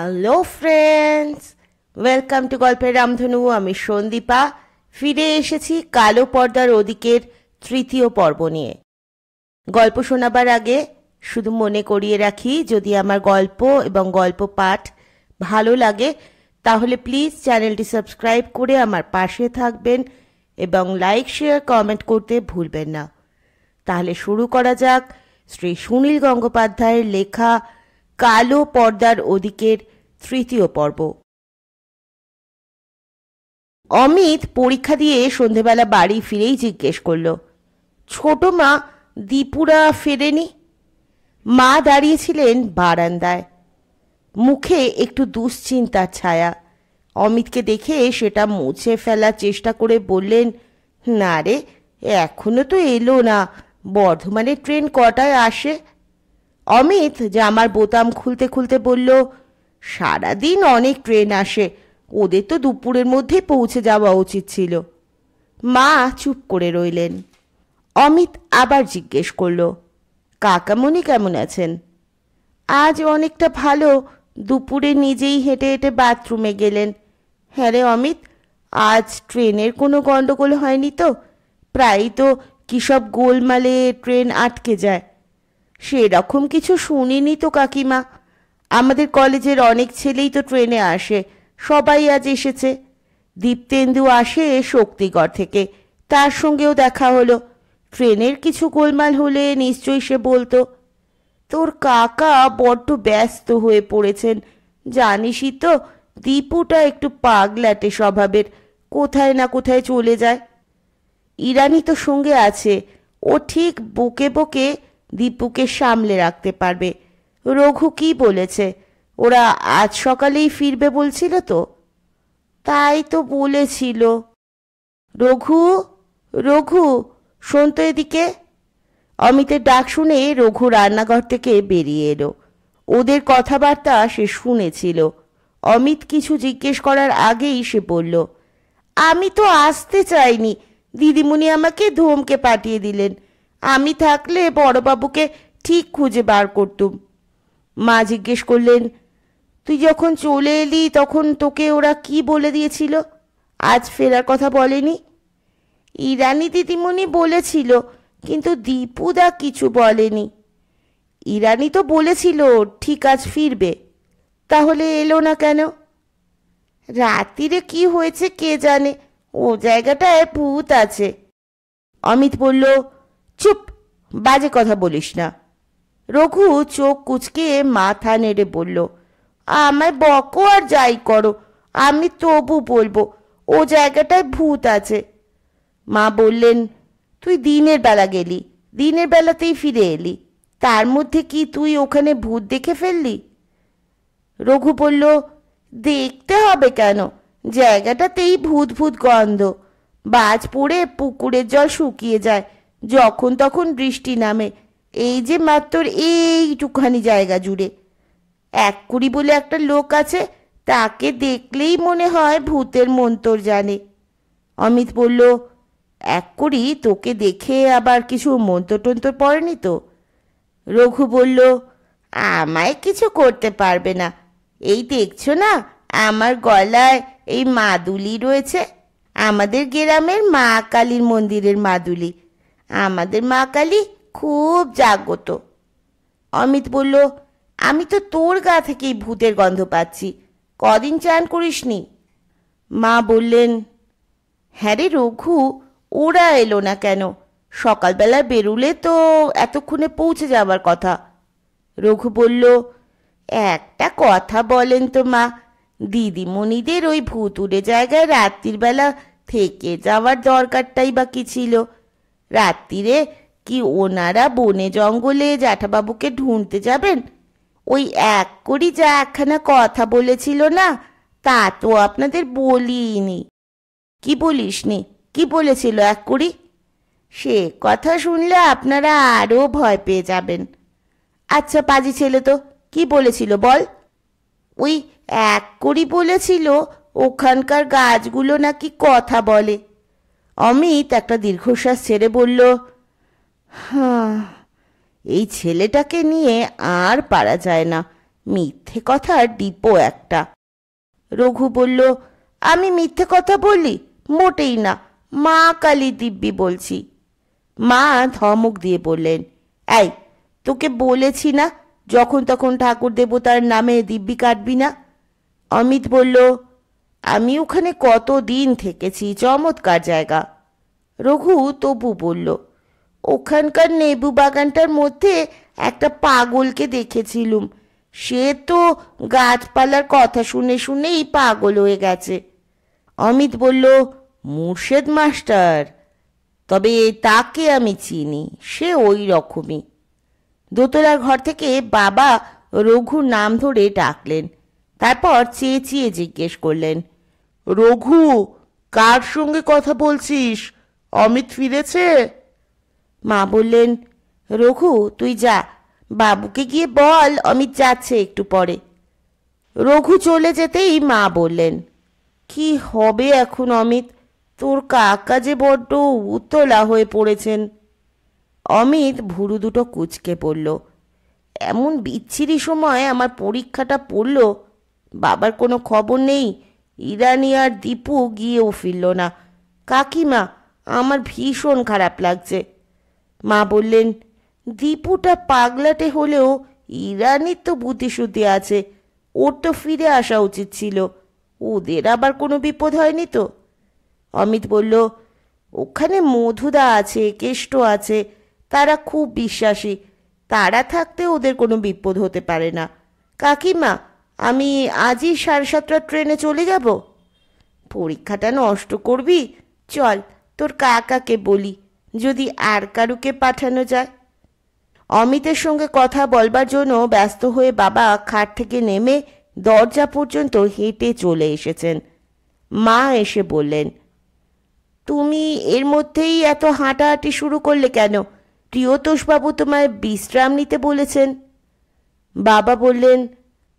hello friends welcome to গল্পের রামধনু আমি সন্দীপা ফিরে এসেছি কালো পর্দার ওদিকের তৃতীয় পর্ব নিয়ে গল্প শোনাবার আগে শুধু মনে করিয়ে রাখি যদি আমার গল্প এবং গল্প পাঠ ভালো লাগে তাহলে প্লিজ চ্যানেলটি সাবস্ক্রাইব করে আমার পাশে থাকবেন এবং লাইক শেয়ার কমেন্ট করতে ভুলবেন না তাহলে শুরু করা যাক শ্রী সুনীল গঙ্গোপাধ্যায়ের লেখা কালো পর্দার ওদিকের তৃতীয় পর্ব অমিত পরীক্ষা দিয়ে সন্ধেবেলা বাড়ি ফিরেই জিজ্ঞেস করল ছোট মা দীপুরা ফেরেনি মা দাঁড়িয়েছিলেন বারান্দায় মুখে একটু দুশ্চিন্তার ছায়া অমিতকে দেখে সেটা মুছে ফেলার চেষ্টা করে বললেন না রে এখনো তো এলো না বর্ধমানের ট্রেন কটায় আসে অমিত যে আমার বোতাম খুলতে খুলতে বলল সারাদিন অনেক ট্রেন আসে ওদের তো দুপুরের মধ্যে পৌঁছে যাওয়া উচিত ছিল মা চুপ করে রইলেন অমিত আবার জিজ্ঞেস করল কাকামুনি কেমন আছেন আজ অনেকটা ভালো দুপুরে নিজেই হেঁটে হেঁটে বাথরুমে গেলেন হ্যাঁ রে অমিত আজ ট্রেনের কোনো গণ্ডগোল হয়নি তো প্রায়ই তো কী সব গোলমালে ট্রেন আটকে যায় সেরকম কিছু শুনিনি তো কাকিমা আমাদের কলেজের অনেক ছেলেই তো ট্রেনে আসে সবাই আজ এসেছে দীপ্তেন্দু আসে শক্তিগড় থেকে তার সঙ্গেও দেখা হলো ট্রেনের কিছু গোলমাল হলে নিশ্চয়ই সে বলতো তোর কাকা বড্ড ব্যস্ত হয়ে পড়েছেন জানিসই তো দীপুটা একটু পাগলাটে স্বভাবের কোথায় না কোথায় চলে যায় ইরানি তো সঙ্গে আছে ও ঠিক বুকে বুকে দীপুকে সামলে রাখতে পারবে রঘু কি বলেছে ওরা আজ সকালেই ফিরবে বলছিল তো তাই তো বলেছিল রঘু রঘু শোন তো এদিকে অমিতের ডাক শুনে রঘু রান্নাঘর থেকে বেরিয়ে এলো ওদের কথাবার্তা সে শুনেছিল অমিত কিছু জিজ্ঞেস করার আগেই সে বলল আমি তো আসতে চাইনি দিদিমণি আমাকে ধমকে পাঠিয়ে দিলেন আমি থাকলে বড়বাবুকে ঠিক খুঁজে বার করতুম মা জিজ্ঞেস করলেন তুই যখন চলে এলি তখন তোকে ওরা কি বলে দিয়েছিল আজ ফেরার কথা বলেনি ইরানি দিদিমণি বলেছিল কিন্তু দীপুদা কিছু বলেনি ইরানি তো বলেছিল ঠিক আজ ফিরবে তাহলে এলো না কেন রাত্রিরে কি হয়েছে কে জানে ও জায়গাটায় ভূত আছে অমিত বলল চুপ বাজে কথা বলিস না রঘু চোখ কুচকে মাথা নেড়ে বলল আমায় বকো আর যাই করো আমি তবু বলবো ও জায়গাটায় ভূত আছে মা বললেন তুই দিনের বেলা গেলি দিনের বেলাতেই ফিরে এলি তার মধ্যে কি তুই ওখানে ভূত দেখে ফেললি রঘু বলল দেখতে হবে কেন জায়গাটাতেই ভূত ভূত গন্ধ বাজ পড়ে পুকুরের জল শুকিয়ে যায় যখন তখন বৃষ্টি নামে এই যে মাত্র এইটুখানি জায়গা জুড়ে এক কুড়ি বলে একটা লোক আছে তাকে দেখলেই মনে হয় ভূতের মন্তর জানে অমিত বলল এক কুড়ি তোকে দেখে আবার কিছু মন্তর টন্তর পড়েনি তো রঘু বলল আমায় কিছু করতে পারবে না এই দেখছো না আমার গলায় এই মাদুলি রয়েছে আমাদের গ্রামের মা কালীর মন্দিরের মাদুলি আমাদের মা কালী খুব জাগ্রত অমিত বলল আমি তো তোর গা থেকেই ভূতের গন্ধ পাচ্ছি কদিন চান করিসনি মা বললেন হ্যাঁ রে রঘু ওরা এলো না কেন সকালবেলা বেরুলে তো এতক্ষণে পৌঁছে যাবার কথা রঘু বলল একটা কথা বলেন তো মা দিদিমণিদের ওই উড়ে জায়গায় রাত্রির বেলা থেকে যাওয়ার দরকারটাই বা কি ছিল রাত্রিরে কি ওনারা বনে জঙ্গলে জ্যাঠাবাবুকে ঢুঁড়তে যাবেন ওই এক করি যা একখানা কথা বলেছিল না তা তো আপনাদের বলিনি কি বলিস নি কি বলেছিল এক করি সে কথা শুনলে আপনারা আরও ভয় পেয়ে যাবেন আচ্ছা পাজি ছেলে তো কি বলেছিল বল ওই এক করি বলেছিল ওখানকার গাছগুলো নাকি কথা বলে অমিত একটা দীর্ঘশ্বাস ছেড়ে বলল হ্যাঁ এই ছেলেটাকে নিয়ে আর পারা যায় না মিথ্যে কথা ডিপো একটা রঘু বলল আমি মিথ্যে কথা বলি মোটেই না মা কালী দিব্যি বলছি মা ধমক দিয়ে বললেন এই তোকে বলেছি না যখন তখন ঠাকুর দেবতার নামে দিব্যি কাটবি না অমিত বলল আমি ওখানে কত দিন থেকেছি চমৎকার জায়গা রঘু তবু বলল ওখানকার নেবু বাগানটার মধ্যে একটা পাগলকে দেখেছিলুম সে তো গাছপালার কথা শুনে শুনেই পাগল হয়ে গেছে অমিত বলল মুর্শেদ মাস্টার তবে তাকে আমি চিনি সে ওই রকমই দোতলার ঘর থেকে বাবা রঘুর নাম ধরে ডাকলেন তারপর চেয়ে চেয়ে জিজ্ঞেস করলেন রঘু কার সঙ্গে কথা বলছিস অমিত ফিরেছে মা বললেন রঘু তুই যা বাবুকে গিয়ে বল অমিত যাচ্ছে একটু পরে রঘু চলে যেতেই মা বললেন কি হবে এখন অমিত তোর কাকা যে বড্ড উতলা হয়ে পড়েছেন অমিত ভুরু দুটো কুচকে পড়ল এমন বিচ্ছিরি সময় আমার পরীক্ষাটা পড়ল বাবার কোনো খবর নেই ইরানি আর দীপু গিয়েও ফিরল না কাকিমা আমার ভীষণ খারাপ লাগছে মা বললেন দীপুটা পাগলাটে হলেও ইরানির তো বুদ্ধিশুদ্ধি আছে ওর তো ফিরে আসা উচিত ছিল ওদের আবার কোনো বিপদ হয়নি তো অমিত বলল ওখানে মধুদা আছে কেষ্ট আছে তারা খুব বিশ্বাসী তারা থাকতে ওদের কোনো বিপদ হতে পারে না কাকিমা আমি আজই সাড়ে সাতটার ট্রেনে চলে যাব পরীক্ষাটা নষ্ট করবি চল তোর কাকাকে বলি যদি আর কারুকে পাঠানো যায় অমিতের সঙ্গে কথা বলবার জন্য ব্যস্ত হয়ে বাবা খাট থেকে নেমে দরজা পর্যন্ত হেঁটে চলে এসেছেন মা এসে বললেন তুমি এর মধ্যেই এত হাঁটাহাঁটি শুরু করলে কেন প্রিয়তোষবাবু তোমায় বিশ্রাম নিতে বলেছেন বাবা বললেন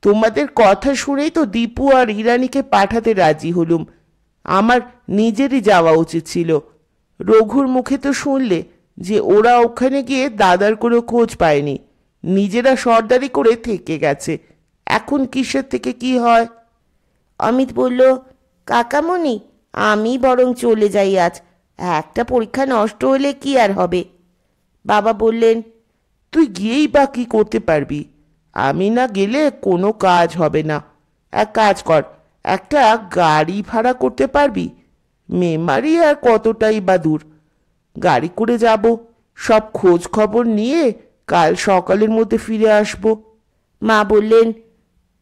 তোমাদের কথা শুনেই তো দীপু আর ইরানিকে পাঠাতে রাজি হলুম আমার নিজেরই যাওয়া উচিত ছিল রঘুর মুখে তো শুনলে যে ওরা ওখানে গিয়ে দাদার কোনো খোঁজ পায়নি নিজেরা সর্দারি করে থেকে গেছে এখন কিসের থেকে কি হয় অমিত বলল কাকামণি আমি বরং চলে যাই আজ একটা পরীক্ষা নষ্ট হলে কি আর হবে বাবা বললেন তুই গিয়েই বা কী করতে পারবি আমি না গেলে কোনো কাজ হবে না এক কাজ কর একটা গাড়ি ভাড়া করতে পারবি মেমারি আর কতটাই বা দূর গাড়ি করে যাব সব খোঁজ খবর নিয়ে কাল সকালের মধ্যে ফিরে আসব মা বললেন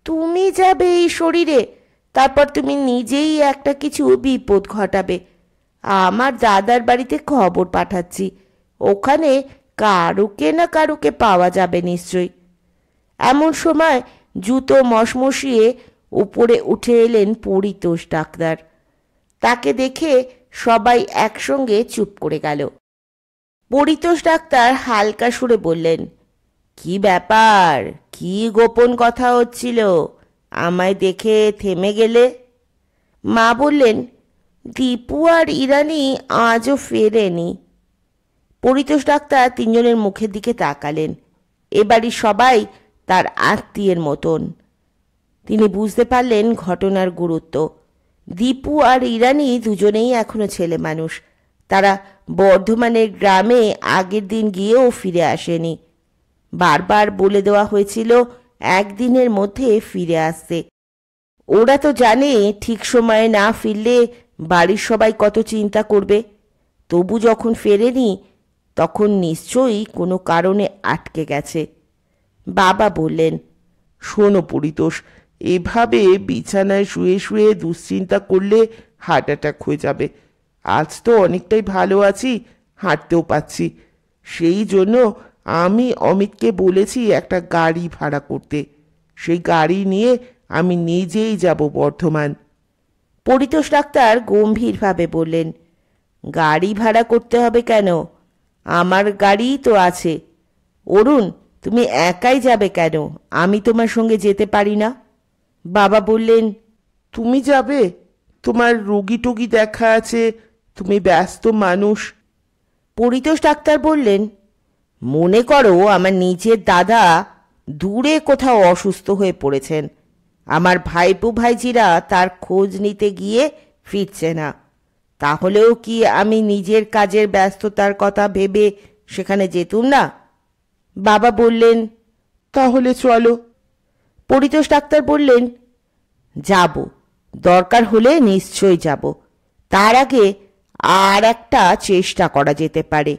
তুমি যাবে এই শরীরে তারপর তুমি নিজেই একটা কিছু বিপদ ঘটাবে আমার দাদার বাড়িতে খবর পাঠাচ্ছি ওখানে কারুকে না কারুকে পাওয়া যাবে নিশ্চয়ই এমন সময় জুতো মশমশিয়ে উপরে উঠে এলেন পরিতোষ ডাক্তার তাকে দেখে সবাই একসঙ্গে চুপ করে গেল পরিতোষ ডাক্তার হালকা সুরে বললেন কি ব্যাপার কি গোপন কথা হচ্ছিল আমায় দেখে থেমে গেলে মা বললেন দীপু আর ইরানি আজও ফেরেনি পরিতোষ ডাক্তার তিনজনের মুখের দিকে তাকালেন এবারই সবাই তার আত্মীয়ের মতন তিনি বুঝতে পারলেন ঘটনার গুরুত্ব দীপু আর ইরানি দুজনেই এখনও ছেলে মানুষ তারা বর্ধমানের গ্রামে আগের দিন গিয়েও ফিরে আসেনি বারবার বলে দেওয়া হয়েছিল একদিনের মধ্যে ফিরে আসতে ওরা তো জানে ঠিক সময়ে না ফিরলে বাড়ির সবাই কত চিন্তা করবে তবু যখন ফেরেনি তখন নিশ্চয়ই কোনো কারণে আটকে গেছে বাবা বললেন শোনো পরিতোষ এভাবে বিছানায় শুয়ে শুয়ে দুশ্চিন্তা করলে হার্ট অ্যাটাক হয়ে যাবে আজ তো অনেকটাই ভালো আছি হাঁটতেও পাচ্ছি সেই জন্য আমি অমিতকে বলেছি একটা গাড়ি ভাড়া করতে সেই গাড়ি নিয়ে আমি নিজেই যাব বর্ধমান পরিতোষ ডাক্তার গম্ভীরভাবে বললেন গাড়ি ভাড়া করতে হবে কেন আমার গাড়ি তো আছে অরুণ তুমি একাই যাবে কেন আমি তোমার সঙ্গে যেতে পারি না বাবা বললেন তুমি যাবে তোমার রুগী টুগি দেখা আছে তুমি ব্যস্ত মানুষ পরিতোষ ডাক্তার বললেন মনে করো আমার নিজের দাদা দূরে কোথাও অসুস্থ হয়ে পড়েছেন আমার ভাইপো ভাইজিরা তার খোঁজ নিতে গিয়ে ফিরছে না তাহলেও কি আমি নিজের কাজের ব্যস্ততার কথা ভেবে সেখানে যেতুম না বাবা বললেন তাহলে চলো পরিতোষ ডাক্তার বললেন যাব দরকার হলে নিশ্চয় যাব তার আগে আর একটা চেষ্টা করা যেতে পারে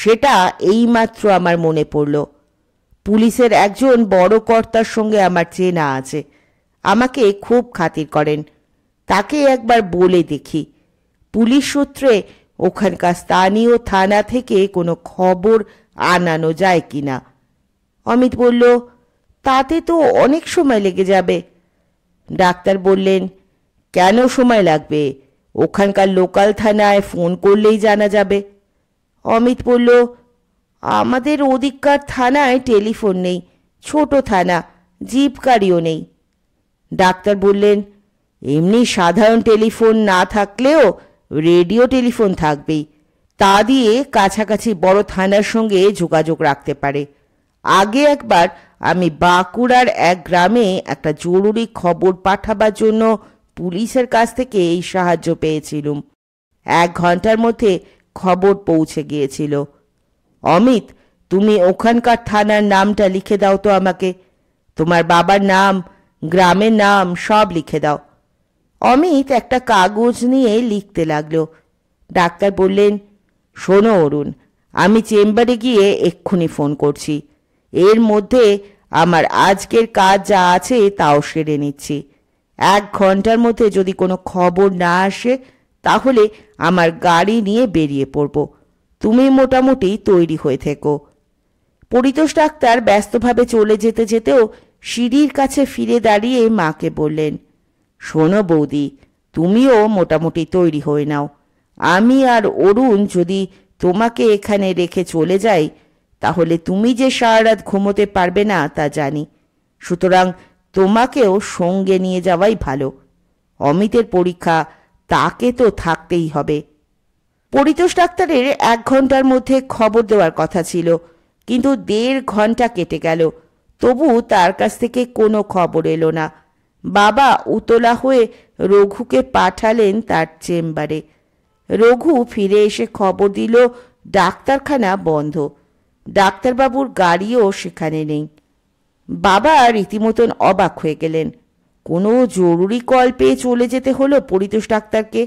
সেটা এইমাত্র আমার মনে পড়ল পুলিশের একজন বড় কর্তার সঙ্গে আমার চেনা আছে আমাকে খুব খাতির করেন তাকে একবার বলে দেখি পুলিশ সূত্রে ওখানকার স্থানীয় থানা থেকে কোনো খবর আনানো যায় কি না অমিত বলল তাতে তো অনেক সময় লেগে যাবে ডাক্তার বললেন কেন সময় লাগবে ওখানকার লোকাল থানায় ফোন করলেই জানা যাবে অমিত বলল আমাদের ওদিককার থানায় টেলিফোন নেই ছোট থানা জিপ গাড়িও নেই ডাক্তার বললেন এমনি সাধারণ টেলিফোন না থাকলেও রেডিও টেলিফোন থাকবেই তা দিয়ে কাছাকাছি বড় থানার সঙ্গে যোগাযোগ রাখতে পারে আগে একবার আমি বাঁকুড়ার এক গ্রামে একটা জরুরি খবর পাঠাবার জন্য পুলিশের কাছ থেকে এই সাহায্য পেয়েছিলুম এক ঘন্টার মধ্যে খবর পৌঁছে গিয়েছিল অমিত তুমি ওখানকার থানার নামটা লিখে দাও তো আমাকে তোমার বাবার নাম গ্রামের নাম সব লিখে দাও অমিত একটা কাগজ নিয়ে লিখতে লাগলো ডাক্তার বললেন শোনো অরুণ আমি চেম্বারে গিয়ে এক্ষুনি ফোন করছি এর মধ্যে আমার আজকের কাজ যা আছে তাও সেরে নিচ্ছি এক ঘন্টার মধ্যে যদি কোনো খবর না আসে তাহলে আমার গাড়ি নিয়ে বেরিয়ে পড়ব তুমি মোটামুটি তৈরি হয়ে থেকো পরিতোষ ডাক্তার ব্যস্তভাবে চলে যেতে যেতেও সিঁড়ির কাছে ফিরে দাঁড়িয়ে মাকে বললেন শোনো বৌদি তুমিও মোটামুটি তৈরি হয়ে নাও আমি আর অরুণ যদি তোমাকে এখানে রেখে চলে যাই তাহলে তুমি যে সারা রাত ঘুমোতে পারবে না তা জানি সুতরাং তোমাকেও সঙ্গে নিয়ে যাওয়াই ভালো অমিতের পরীক্ষা তাকে তো থাকতেই হবে পরিতোষ ডাক্তারের এক ঘন্টার মধ্যে খবর দেওয়ার কথা ছিল কিন্তু দেড় ঘন্টা কেটে গেল তবু তার কাছ থেকে কোনো খবর এলো না বাবা উতলা হয়ে রঘুকে পাঠালেন তার চেম্বারে রঘু ফিরে এসে খবর দিল ডাক্তারখানা বন্ধ ডাক্তারবাবুর গাড়িও সেখানে নেই বাবা রীতিমতন অবাক হয়ে গেলেন কোনো জরুরি কল পেয়ে চলে যেতে হলো পরিতোষ ডাক্তারকে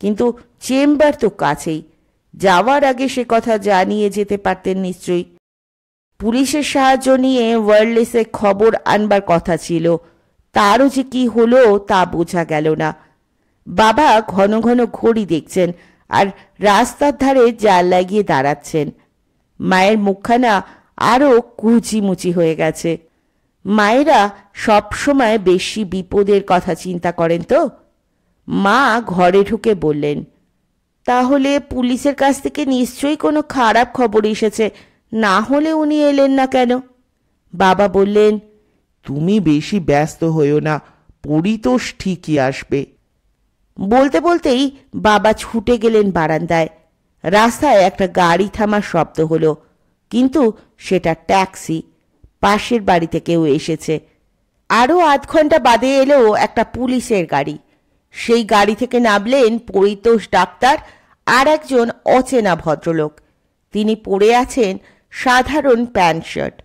কিন্তু চেম্বার তো কাছেই যাওয়ার আগে সে কথা জানিয়ে যেতে পারতেন নিশ্চয়ই পুলিশের সাহায্য নিয়ে ওয়ারলেসে খবর আনবার কথা ছিল তারও যে কি হলো তা বোঝা গেল না বাবা ঘন ঘন ঘড়ি দেখছেন আর রাস্তার ধারে জাল লাগিয়ে দাঁড়াচ্ছেন মায়ের মুখখানা আরও কুচিমুচি হয়ে গেছে মায়েরা সবসময় বেশি বিপদের কথা চিন্তা করেন তো মা ঘরে ঢুকে বললেন তাহলে পুলিশের কাছ থেকে নিশ্চয়ই কোনো খারাপ খবর এসেছে না হলে উনি এলেন না কেন বাবা বললেন তুমি বেশি ব্যস্ত হইও না পরিতোষ ঠিকই আসবে বলতে বলতেই বাবা ছুটে গেলেন বারান্দায় রাস্তায় একটা গাড়ি থামার শব্দ হলো কিন্তু সেটা ট্যাক্সি পাশের বাড়ি থেকেও এসেছে আরও আধ ঘন্টা বাদে এলো একটা পুলিশের গাড়ি সেই গাড়ি থেকে নামলেন পরিতোষ ডাক্তার আর একজন অচেনা ভদ্রলোক তিনি পড়ে আছেন সাধারণ প্যান্ট শার্ট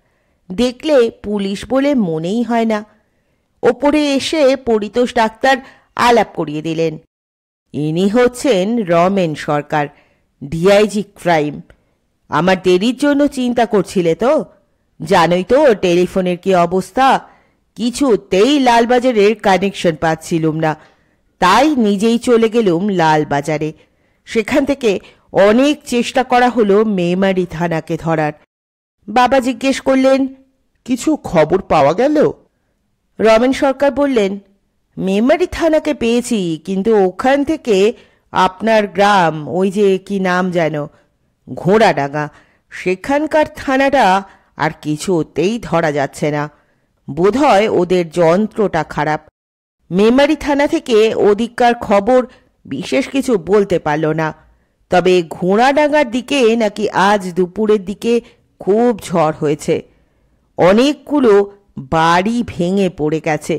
দেখলে পুলিশ বলে মনেই হয় না ওপরে এসে পরিতোষ ডাক্তার আলাপ করিয়ে দিলেন ইনি হচ্ছেন রমেন সরকার ডিআইজি ক্রাইম আমার দেরির জন্য চিন্তা করছিলে তো জানোই তো টেলিফোনের কি অবস্থা কিছুতেই লালবাজারের কানেকশন পাচ্ছিলুম না তাই নিজেই চলে গেলুম লালবাজারে সেখান থেকে অনেক চেষ্টা করা হলো মেমারি থানাকে ধরার বাবা জিজ্ঞেস করলেন কিছু খবর পাওয়া গেল রমেন সরকার বললেন মেমারি থানাকে পেয়েছি কিন্তু ওখান থেকে আপনার গ্রাম ওই যে কি নাম যেন ঘোড়াডাঙ্গা সেখানকার থানাটা আর কিছুতেই ধরা যাচ্ছে না হয় ওদের যন্ত্রটা খারাপ মেমারি থানা থেকে ওদিককার খবর বিশেষ কিছু বলতে পারল না তবে ঘোড়াডাঙ্গার দিকে নাকি আজ দুপুরের দিকে খুব ঝড় হয়েছে অনেকগুলো বাড়ি ভেঙে পড়ে গেছে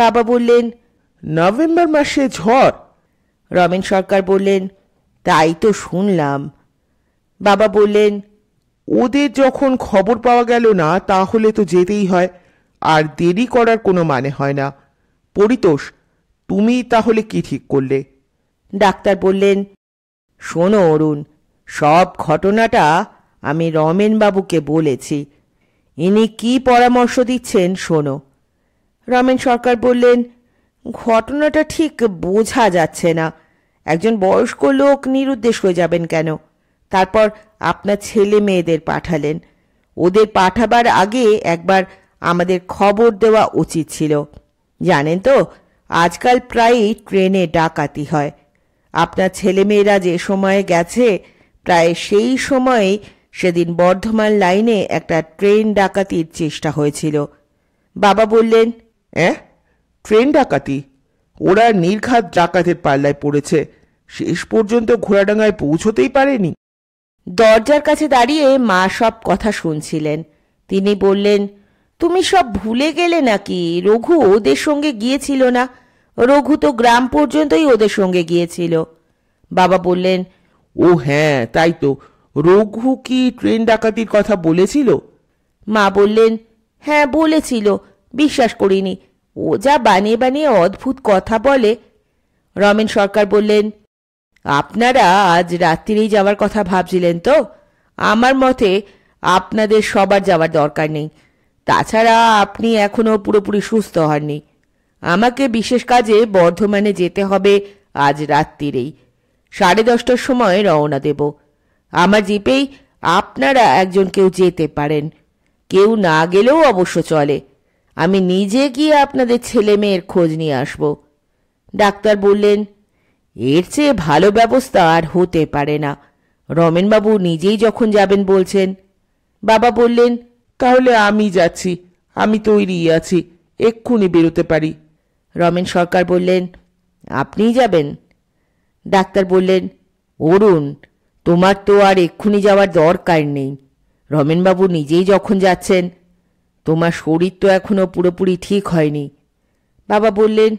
বাবা বললেন নভেম্বর মাসে ঝড় রমেন সরকার বললেন তাই তো শুনলাম বাবা বললেন ওদের যখন খবর পাওয়া গেল না তাহলে তো যেতেই হয় আর দেরি করার কোনো মানে হয় না পরিতোষ তুমি তাহলে কি ঠিক করলে ডাক্তার বললেন শোনো অরুণ সব ঘটনাটা আমি রমেনবাবুকে বলেছি ইনি কি পরামর্শ দিচ্ছেন শোনো রমেন সরকার বললেন ঘটনাটা ঠিক বোঝা যাচ্ছে না একজন বয়স্ক লোক নিরুদ্দেশ হয়ে যাবেন কেন তারপর আপনার ছেলে মেয়েদের পাঠালেন ওদের পাঠাবার আগে একবার আমাদের খবর দেওয়া উচিত ছিল জানেন তো আজকাল প্রায়ই ট্রেনে ডাকাতি হয় আপনার ছেলেমেয়েরা যে সময়ে গেছে প্রায় সেই সময়ে সেদিন বর্ধমান লাইনে একটা ট্রেন ডাকাতির চেষ্টা হয়েছিল বাবা বললেন অ্যাঁ ট্রেন ডাকাতি ওরা নির্ঘাত ডাকাতের পাল্লায় পড়েছে শেষ পর্যন্ত ঘোড়াডাঙ্গায় পৌঁছতেই পারেনি দরজার কাছে দাঁড়িয়ে মা সব কথা শুনছিলেন তিনি বললেন তুমি সব ভুলে গেলে নাকি রঘু ওদের সঙ্গে গিয়েছিল না রঘু তো গ্রাম পর্যন্তই ওদের সঙ্গে গিয়েছিল বাবা বললেন ও হ্যাঁ তাই তো রঘু কি ট্রেন ডাকাতির কথা বলেছিল মা বললেন হ্যাঁ বলেছিল বিশ্বাস করিনি ও যা বানিয়ে বানিয়ে অদ্ভুত কথা বলে রমেন সরকার বললেন আপনারা আজ রাত্রিরেই যাওয়ার কথা ভাবছিলেন তো আমার মতে আপনাদের সবার যাওয়ার দরকার নেই তাছাড়া আপনি এখনও পুরোপুরি সুস্থ হননি আমাকে বিশেষ কাজে বর্ধমানে যেতে হবে আজ রাত্রিরেই সাড়ে দশটার সময় রওনা দেব আমার জিপেই আপনারা একজন কেউ যেতে পারেন কেউ না গেলেও অবশ্য চলে আমি নিজে গিয়ে আপনাদের ছেলে মেয়ের খোঁজ নিয়ে আসব ডাক্তার বললেন এর চেয়ে ভালো ব্যবস্থা আর হতে পারে না রমেনবাবু নিজেই যখন যাবেন বলছেন বাবা বললেন তাহলে আমি যাচ্ছি আমি তৈরি আছি এক্ষুনি বেরোতে পারি রমেন সরকার বললেন আপনিই যাবেন ডাক্তার বললেন অরুণ তোমার তো আর এক্ষুনি যাওয়ার দরকার নেই রমেনবাবু নিজেই যখন যাচ্ছেন তোমার শরীর তো এখনও পুরোপুরি ঠিক হয়নি বাবা বললেন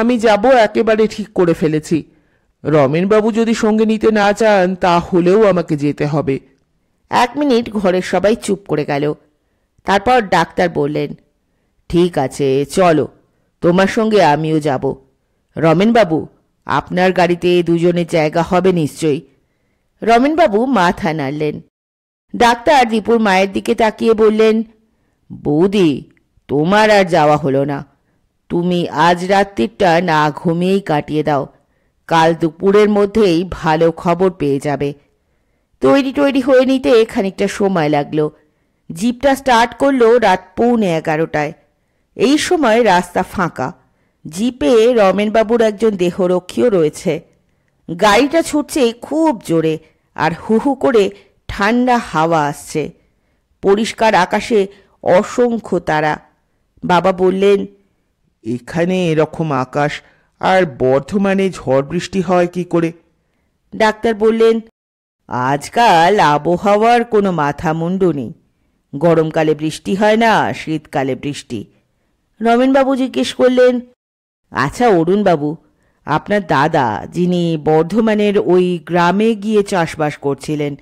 আমি যাব একেবারে ঠিক করে ফেলেছি রমেনবাবু যদি সঙ্গে নিতে না চান তাহলেও আমাকে যেতে হবে এক মিনিট ঘরের সবাই চুপ করে গেল তারপর ডাক্তার বললেন ঠিক আছে চলো তোমার সঙ্গে আমিও যাব রমেনবাবু আপনার গাড়িতে দুজনের জায়গা হবে নিশ্চয়ই রমেনবাবু মাথা নাড়লেন ডাক্তার দীপুর মায়ের দিকে তাকিয়ে বললেন বৌদি তোমার আর যাওয়া হলো না তুমি আজ রাত্রিটা না ঘুমিয়েই কাটিয়ে দাও কাল দুপুরের মধ্যেই ভালো খবর পেয়ে যাবে তৈরি টৈরি হয়ে নিতে খানিকটা সময় লাগলো জিপটা স্টার্ট করলো রাত পৌনে এগারোটায় এই সময় রাস্তা ফাঁকা জিপে রমেনবাবুর একজন দেহরক্ষীও রয়েছে গাড়িটা ছুটছে খুব জোরে আর হুহু করে ঠান্ডা হাওয়া আসছে পরিষ্কার আকাশে অসংখ্য তারা বাবা বললেন এখানে এরকম আকাশ আর বর্ধমানে ঝড় বৃষ্টি হয় কি করে ডাক্তার বললেন আজকাল আবহাওয়ার কোনো মাথা মুন্ডু নেই গরমকালে বৃষ্টি হয় না শীতকালে বৃষ্টি রমেনবাবু জিজ্ঞেস করলেন আচ্ছা অরুণবাবু আপনার দাদা যিনি বর্ধমানের ওই গ্রামে গিয়ে চাষবাস করছিলেন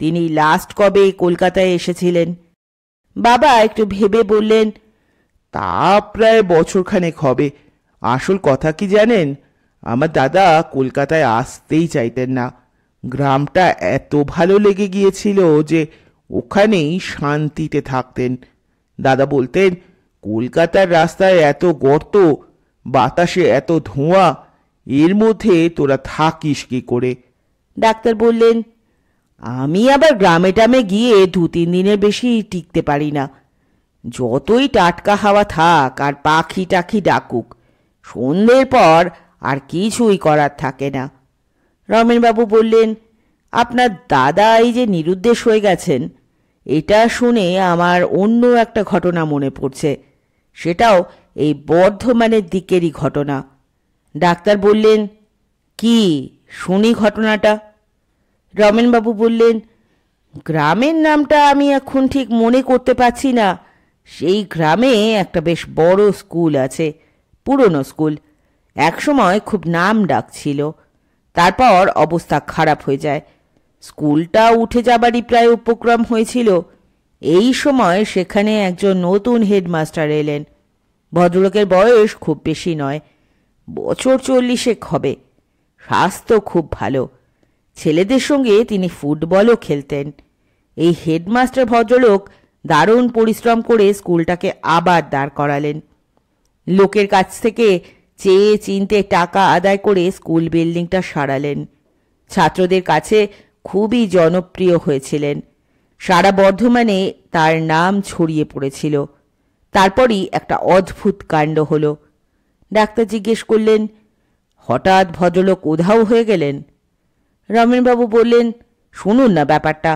তিনি লাস্ট কবে কলকাতায় এসেছিলেন বাবা একটু ভেবে বললেন তা প্রায় বছরখানেক হবে আসল কথা কি জানেন আমার দাদা কলকাতায় আসতেই চাইতেন না গ্রামটা এত ভালো লেগে গিয়েছিল যে ওখানেই শান্তিতে থাকতেন দাদা বলতেন কলকাতার রাস্তায় এত গর্ত বাতাসে এত ধোঁয়া এর মধ্যে তোরা থাকিস কি করে ডাক্তার বললেন আমি আবার গ্রামে টামে গিয়ে দু তিন দিনের বেশি টিকতে পারি না যতই টাটকা হাওয়া থাক আর পাখি টাখি ডাকুক সন্ধ্যের পর আর কিছুই করার থাকে না রমেনবাবু বললেন আপনার দাদা এই যে নিরুদ্দেশ হয়ে গেছেন এটা শুনে আমার অন্য একটা ঘটনা মনে পড়ছে সেটাও এই বর্ধমানের দিকেরই ঘটনা ডাক্তার বললেন কি শুনি ঘটনাটা রমেনবাবু বললেন গ্রামের নামটা আমি এখন ঠিক মনে করতে পারছি না সেই গ্রামে একটা বেশ বড় স্কুল আছে পুরনো স্কুল একসময় খুব নাম ডাক ছিল তারপর অবস্থা খারাপ হয়ে যায় স্কুলটা উঠে যাবারই প্রায় উপক্রম হয়েছিল এই সময় সেখানে একজন নতুন হেডমাস্টার এলেন ভদ্রলোকের বয়স খুব বেশি নয় বছর চল্লিশেক হবে স্বাস্থ্য খুব ভালো ছেলেদের সঙ্গে তিনি ফুটবলও খেলতেন এই হেডমাস্টার ভদ্রলোক দারুণ পরিশ্রম করে স্কুলটাকে আবার দাঁড় করালেন লোকের কাছ থেকে চেয়ে চিনতে টাকা আদায় করে স্কুল বিল্ডিংটা সারালেন ছাত্রদের কাছে খুবই জনপ্রিয় হয়েছিলেন সারা বর্ধমানে তার নাম ছড়িয়ে পড়েছিল তারপরই একটা অদ্ভুত কাণ্ড হলো ডাক্তার জিজ্ঞেস করলেন হঠাৎ ভদ্রলোক উধাও হয়ে গেলেন রমেনবাবু বললেন শুনুন না ব্যাপারটা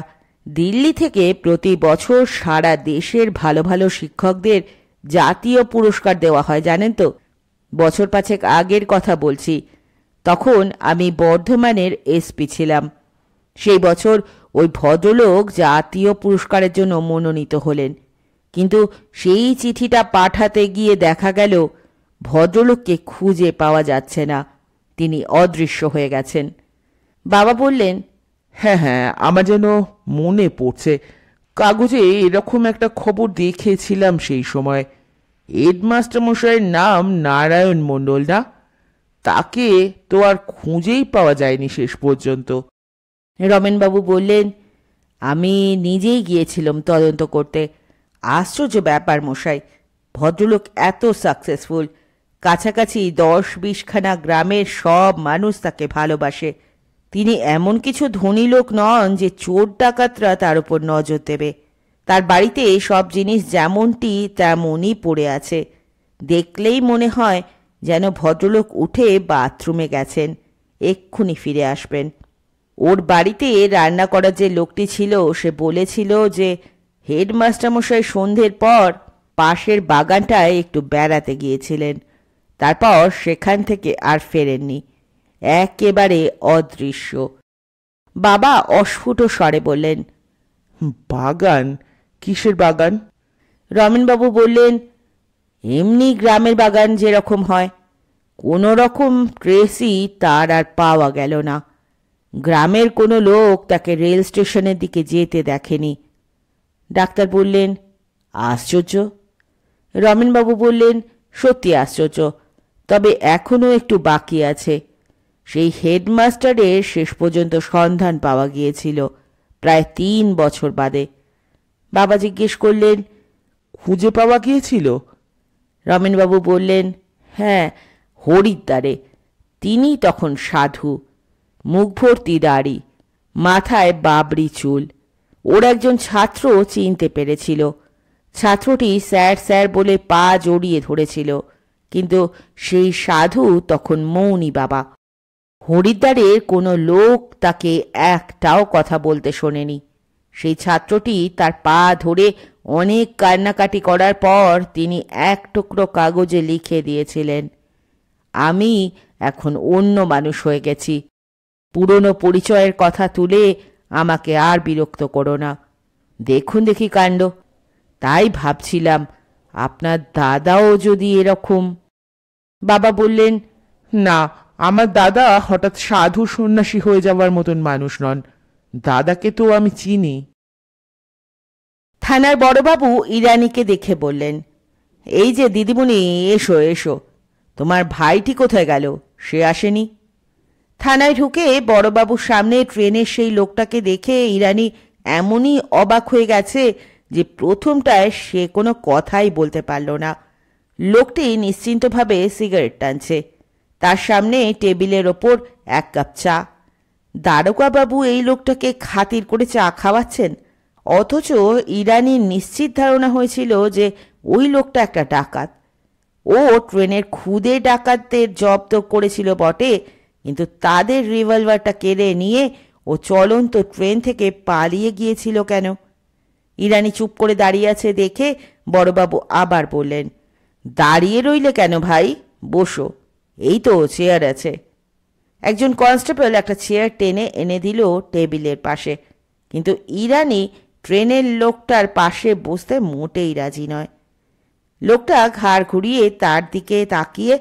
দিল্লি থেকে প্রতি বছর সারা দেশের ভালো ভালো শিক্ষকদের জাতীয় পুরস্কার দেওয়া হয় জানেন তো বছর পাঁচেক আগের কথা বলছি তখন আমি বর্ধমানের এসপি ছিলাম সেই বছর ওই ভদ্রলোক জাতীয় পুরস্কারের জন্য মনোনীত হলেন কিন্তু সেই চিঠিটা পাঠাতে গিয়ে দেখা গেল ভদ্রলোককে খুঁজে পাওয়া যাচ্ছে না তিনি অদৃশ্য হয়ে গেছেন বাবা বললেন হ্যাঁ হ্যাঁ আমার যেন মনে পড়ছে কাগজে এরকম একটা খবর দেখেছিলাম সেই সময় হেডমাস্টার মশাইয়ের নাম নারায়ণ মণ্ডল না তাকে তো আর খুঁজেই পাওয়া যায়নি শেষ পর্যন্ত রমেনবাবু বললেন আমি নিজেই গিয়েছিলাম তদন্ত করতে আশ্চর্য ব্যাপার মশাই ভদ্রলোক এত সাকসেসফুল কাছাকাছি দশ বিশখানা গ্রামের সব মানুষ তাকে ভালোবাসে তিনি এমন কিছু ধনী লোক নন যে চোর ডাকাতরা তার উপর নজর দেবে তার বাড়িতে সব জিনিস যেমনটি তেমনই পড়ে আছে দেখলেই মনে হয় যেন ভদ্রলোক উঠে বাথরুমে গেছেন এক্ষুনি ফিরে আসবেন ওর বাড়িতে রান্না করার যে লোকটি ছিল সে বলেছিল যে হেডমাস্টারমশাই সন্ধ্যের পর পাশের বাগানটায় একটু বেড়াতে গিয়েছিলেন তারপর সেখান থেকে আর ফেরেননি একেবারে অদৃশ্য বাবা অস্ফুট স্বরে বললেন বাগান কিসের বাগান রমেনবাবু বললেন এমনি গ্রামের বাগান যেরকম হয় কোনো রকম ট্রেসই তার আর পাওয়া গেল না গ্রামের কোনো লোক তাকে রেল স্টেশনের দিকে যেতে দেখেনি ডাক্তার বললেন আশ্চর্য রমেনবাবু বললেন সত্যি আশ্চর্য তবে এখনও একটু বাকি আছে সেই হেডমাস্টারের শেষ পর্যন্ত সন্ধান পাওয়া গিয়েছিল প্রায় তিন বছর বাদে বাবা জিজ্ঞেস করলেন খুঁজে পাওয়া গিয়েছিল রমেনবাবু বললেন হ্যাঁ হরিদ্বারে তিনি তখন সাধু মুখ ভর্তি দাড়ি মাথায় বাবরি চুল ওর একজন ছাত্র চিনতে পেরেছিল ছাত্রটি স্যার স্যার বলে পা জড়িয়ে ধরেছিল কিন্তু সেই সাধু তখন মৌনি বাবা হরিদ্বারের কোনো লোক তাকে একটাও কথা বলতে শোনেনি সেই ছাত্রটি তার পা ধরে অনেক কান্নাকাটি করার পর তিনি এক টুকরো কাগজে লিখে দিয়েছিলেন আমি এখন অন্য মানুষ হয়ে গেছি পুরনো পরিচয়ের কথা তুলে আমাকে আর বিরক্ত করো না দেখুন দেখি কাণ্ড তাই ভাবছিলাম আপনার দাদাও যদি এরকম বাবা বললেন না আমার দাদা হঠাৎ সাধু সন্ন্যাসী হয়ে যাওয়ার মতন মানুষ নন দাদাকে তো আমি চিনি থানার বড়বাবু ইরানিকে দেখে বললেন এই যে দিদিমণি এসো এসো তোমার ভাইটি কোথায় গেল সে আসেনি থানায় ঢুকে বড়বাবুর সামনে ট্রেনের সেই লোকটাকে দেখে ইরানি এমনই অবাক হয়ে গেছে যে প্রথমটায় সে কোনো কথাই বলতে পারল না লোকটি নিশ্চিন্তভাবে সিগারেট টানছে তার সামনে টেবিলের ওপর এক কাপ চা দ্বারকাবাবু এই লোকটাকে খাতির করে চা খাওয়াচ্ছেন অথচ ইরানির নিশ্চিত ধারণা হয়েছিল যে ওই লোকটা একটা ডাকাত ও ট্রেনের খুদে ডাকাতদের জব্দ করেছিল বটে কিন্তু তাদের রিভলভারটা কেড়ে নিয়ে ও চলন্ত ট্রেন থেকে পালিয়ে গিয়েছিল কেন ইরানি চুপ করে দাঁড়িয়ে আছে দেখে বড়বাবু আবার বললেন দাঁড়িয়ে রইলে কেন ভাই বসো এই তো চেয়ার আছে একজন কনস্টেবল একটা চেয়ার টেনে এনে দিল টেবিলের পাশে কিন্তু ইরানি ট্রেনের লোকটার পাশে বসতে মোটেই রাজি নয় লোকটা ঘাড় ঘুরিয়ে তার দিকে তাকিয়ে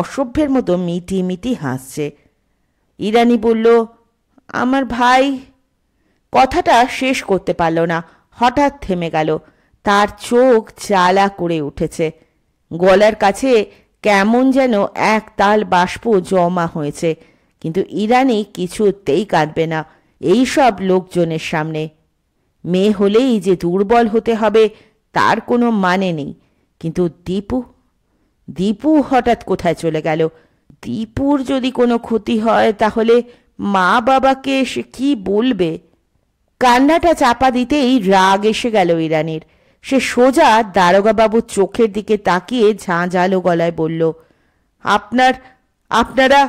অসভ্যের মতো মিটি মিটি হাসছে ইরানি বলল আমার ভাই কথাটা শেষ করতে পারল না হঠাৎ থেমে গেল তার চোখ চালা করে উঠেছে গলার কাছে কেমন যেন এক তাল বাষ্প জমা হয়েছে কিন্তু ইরানি কিছুতেই কাঁদবে না এই সব লোকজনের সামনে মেয়ে হলেই যে দুর্বল হতে হবে তার কোনো মানে নেই কিন্তু দীপু দীপু হঠাৎ কোথায় চলে গেল দীপুর যদি কোনো ক্ষতি হয় তাহলে মা বাবাকে সে কি বলবে কান্নাটা চাপা দিতেই রাগ এসে গেল ইরানির সে সোজা দারোগাবাবুর চোখের দিকে তাকিয়ে ঝাঁঝালো গলায় বলল আপনার আপনারা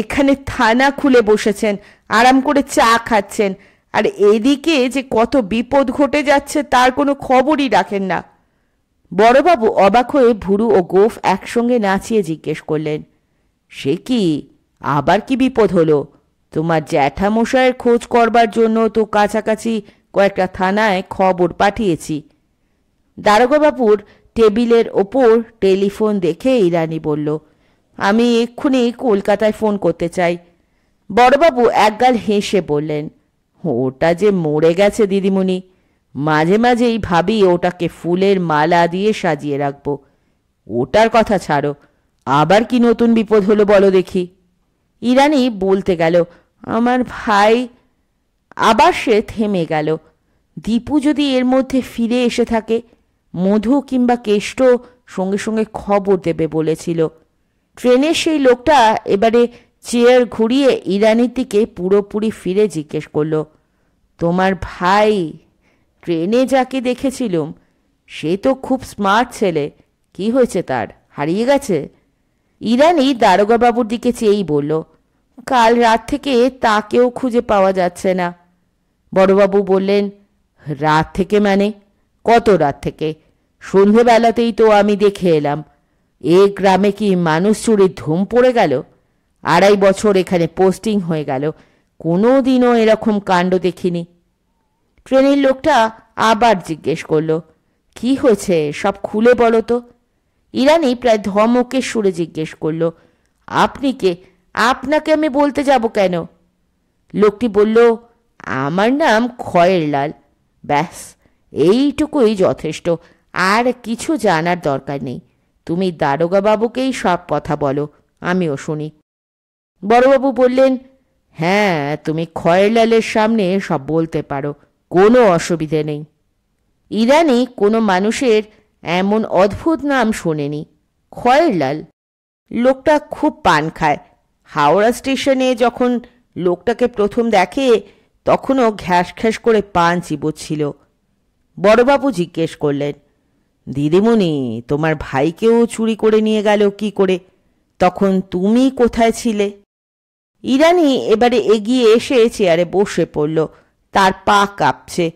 এখানে থানা খুলে বসেছেন আরাম করে চা খাচ্ছেন আর এদিকে যে কত বিপদ ঘটে যাচ্ছে তার কোনো খবরই রাখেন না বড়বাবু অবাক হয়ে ভুরু ও গোফ একসঙ্গে নাচিয়ে জিজ্ঞেস করলেন সে কি আবার কি বিপদ হলো তোমার জ্যাঠামশায়ের খোঁজ করবার জন্য তো কাছাকাছি কয়েকটা থানায় খবর পাঠিয়েছি দারোগাবাবুর টেবিলের ওপর টেলিফোন দেখে ইরানি বলল আমি এক্ষুনি কলকাতায় ফোন করতে চাই বড়বাবু একগাল হেসে বললেন ওটা যে মরে গেছে দিদিমণি মাঝে মাঝেই ভাবি ওটাকে ফুলের মালা দিয়ে সাজিয়ে রাখবো ওটার কথা ছাড়ো আবার কি নতুন বিপদ হলো বলো দেখি ইরানি বলতে গেল আমার ভাই আবার সে থেমে গেল দীপু যদি এর মধ্যে ফিরে এসে থাকে মধু কিংবা কেষ্ট সঙ্গে সঙ্গে খবর দেবে বলেছিল ট্রেনের সেই লোকটা এবারে চেয়ার ঘুরিয়ে ইরানির দিকে পুরোপুরি ফিরে জিজ্ঞেস করল তোমার ভাই ট্রেনে যাকে দেখেছিলুম সে তো খুব স্মার্ট ছেলে কি হয়েছে তার হারিয়ে গেছে ইরানি দারোগাবাবুর দিকে চেয়েই বলল কাল রাত থেকে তাকেও খুঁজে পাওয়া যাচ্ছে না বড়বাবু বললেন রাত থেকে মানে কত রাত থেকে সন্ধেবেলাতেই তো আমি দেখে এলাম এ গ্রামে কি মানুষ চুরির ধুম পড়ে গেল আড়াই বছর এখানে পোস্টিং হয়ে গেল কোনো দিনও এরকম কাণ্ড দেখিনি ট্রেনের লোকটা আবার জিজ্ঞেস করল কি হয়েছে সব খুলে বলো তো ইরানি প্রায় ধমকের সুরে জিজ্ঞেস করল আপনি কে আপনাকে আমি বলতে যাব কেন লোকটি বলল আমার নাম খয়েরলাল ব্যাস এইটুকুই যথেষ্ট আর কিছু জানার দরকার নেই তুমি দারোগাবাবুকেই সব কথা বলো আমিও শুনি বড়বাবু বললেন হ্যাঁ তুমি খয়রলালের সামনে সব বলতে পারো কোনো অসুবিধে নেই ইরানি কোনো মানুষের এমন অদ্ভুত নাম শোনেনি খয়েরলাল লোকটা খুব পান খায় হাওড়া স্টেশনে যখন লোকটাকে প্রথম দেখে তখনও ঘ্যাস ঘ্যাস করে পান চিবোচ্ছিল বড়বাবু জিজ্ঞেস করলেন দিদিমণি তোমার ভাইকেও চুরি করে নিয়ে গেল কি করে তখন তুমি কোথায় ছিলে ইরানি এবারে এগিয়ে এসে চেয়ারে বসে পড়ল তার পা কাঁপছে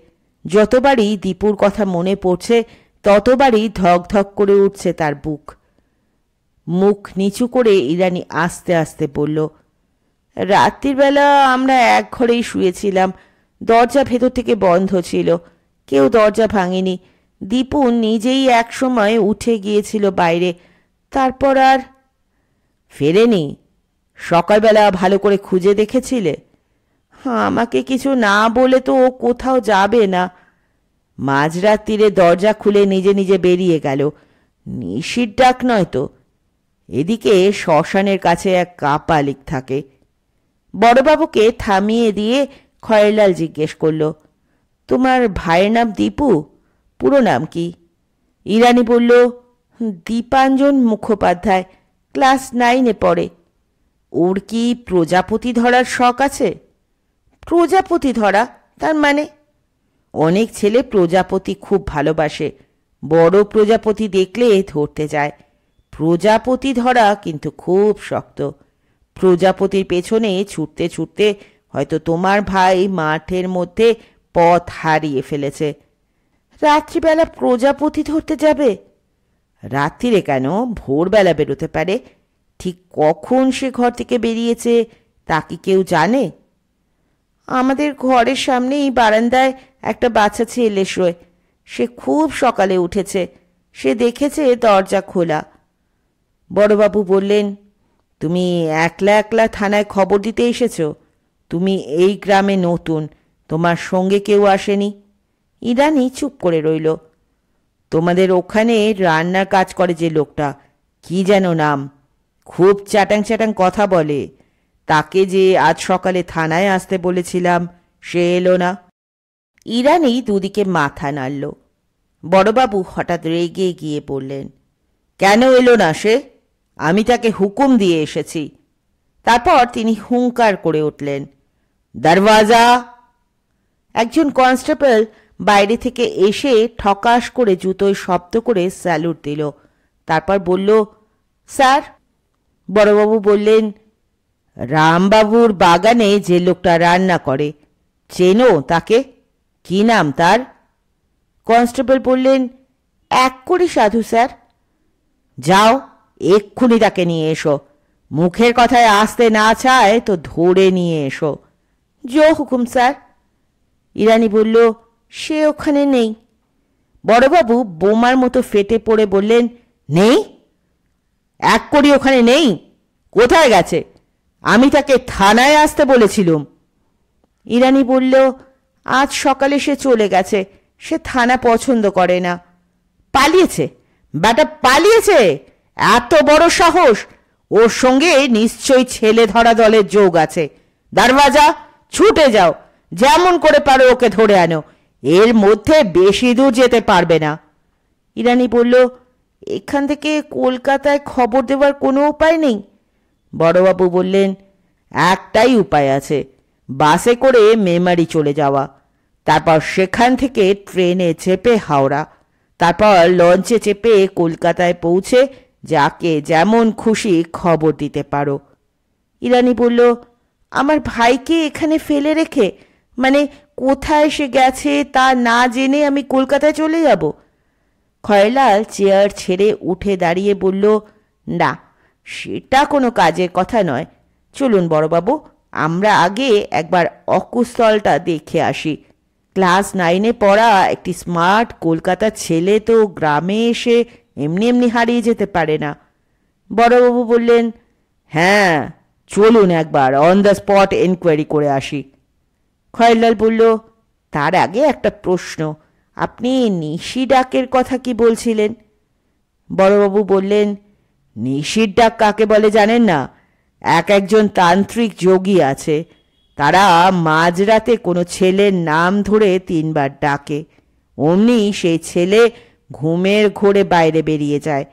যতবারই দীপুর কথা মনে পড়ছে ততবারই ধক ধক করে উঠছে তার বুক মুখ নিচু করে ইরানি আস্তে আস্তে বলল রাত্রিবেলা আমরা এক ঘরেই শুয়েছিলাম দরজা ভেতর থেকে বন্ধ ছিল কেউ দরজা ভাঙেনি দীপুন নিজেই এক সময় উঠে গিয়েছিল বাইরে তারপর আর ফেরেনি সকালবেলা ভালো করে খুঁজে দেখেছিলে আমাকে কিছু না বলে তো ও কোথাও যাবে না তীরে দরজা খুলে নিজে নিজে বেরিয়ে গেল নিশির ডাক নয় তো এদিকে শ্মশানের কাছে এক কাপালিক থাকে বড়বাবুকে থামিয়ে দিয়ে খয়েরলাল জিজ্ঞেস করলো তোমার ভাইয়ের নাম দীপু পুরো নাম কি ইরানি বলল দীপাঞ্জন মুখোপাধ্যায় ক্লাস নাইনে পড়ে ওর কি প্রজাপতি ধরার শখ আছে প্রজাপতি ধরা তার মানে অনেক ছেলে প্রজাপতি খুব ভালোবাসে বড় প্রজাপতি দেখলে ধরতে যায় প্রজাপতি ধরা কিন্তু খুব শক্ত প্রজাপতির পেছনে ছুটতে ছুটতে হয়তো তোমার ভাই মাঠের মধ্যে পথ হারিয়ে ফেলেছে রাত্রিবেলা প্রজাপতি ধরতে যাবে রাত্রিরে কেন ভোরবেলা বেরোতে পারে ঠিক কখন সে ঘর থেকে বেরিয়েছে তা কি কেউ জানে আমাদের ঘরের সামনে এই বারান্দায় একটা বাচ্চা ছেলে শোয় সে খুব সকালে উঠেছে সে দেখেছে দরজা খোলা বড়বাবু বললেন তুমি একলা একলা থানায় খবর দিতে এসেছো তুমি এই গ্রামে নতুন তোমার সঙ্গে কেউ আসেনি ইরানি চুপ করে রইল তোমাদের ওখানে রান্নার কাজ করে যে লোকটা কি যেন নাম খুব চ্যাটাং চ্যাটাং কথা বলে তাকে যে আজ সকালে থানায় আসতে বলেছিলাম সে এলো না ইরানি দুদিকে মাথা নাড়ল বড়বাবু হঠাৎ রেগে গিয়ে বললেন কেন এলো না সে আমি তাকে হুকুম দিয়ে এসেছি তারপর তিনি হুঙ্কার করে উঠলেন দরওয়াজা একজন কনস্টেবল বাইরে থেকে এসে ঠকাশ করে জুতোয় শব্দ করে স্যালুট দিল তারপর বলল স্যার বড়বাবু বললেন রামবাবুর বাগানে যে লোকটা রান্না করে চেনো তাকে কি নাম তার কনস্টেবল বললেন এক করে সাধু স্যার যাও এক্ষুনি তাকে নিয়ে এসো মুখের কথায় আসতে না চায় তো ধরে নিয়ে এসো জো হুকুম স্যার ইরানি বলল সে ওখানে নেই বড়বাবু বোমার মতো ফেটে পড়ে বললেন নেই এক করি ওখানে নেই কোথায় গেছে আমি তাকে থানায় আসতে বলেছিলুম ইরানি বলল আজ সকালে সে চলে গেছে সে থানা পছন্দ করে না পালিয়েছে ব্যাটা পালিয়েছে এত বড় সাহস ওর সঙ্গে নিশ্চয়ই ছেলে ধরা দলের যোগ আছে দারবাজা ছুটে যাও যেমন করে পারো ওকে ধরে আনো এর মধ্যে বেশি দূর যেতে পারবে না ইরানি বলল এখান থেকে কলকাতায় খবর দেওয়ার কোনো উপায় নেই বড়বাবু বললেন একটাই উপায় আছে বাসে করে মেমারি চলে যাওয়া তারপর সেখান থেকে ট্রেনে চেপে হাওড়া তারপর লঞ্চে চেপে কলকাতায় পৌঁছে যাকে যেমন খুশি খবর দিতে পারো ইরানি বলল আমার ভাইকে এখানে ফেলে রেখে মানে কোথায় সে গেছে তা না জেনে আমি কলকাতায় চলে যাব খয়লাল চেয়ার ছেড়ে উঠে দাঁড়িয়ে বলল না সেটা কোনো কাজের কথা নয় চলুন বড়বাবু আমরা আগে একবার অকুস্থলটা দেখে আসি ক্লাস নাইনে পড়া একটি স্মার্ট কলকাতার ছেলে তো গ্রামে এসে এমনি এমনি হারিয়ে যেতে পারে না বড়বাবু বললেন হ্যাঁ চলুন একবার অন দ্য স্পট এনকোয়ারি করে আসি খয়লাল বলল তার আগে একটা প্রশ্ন আপনি নিশি ডাকের কথা কি বলছিলেন বড়বাবু বললেন নিশির ডাক কাকে বলে জানেন না এক একজন তান্ত্রিক যোগী আছে তারা মাঝরাতে কোনো ছেলের নাম ধরে তিনবার ডাকে অমনি সেই ছেলে ঘুমের ঘোরে বাইরে বেরিয়ে যায়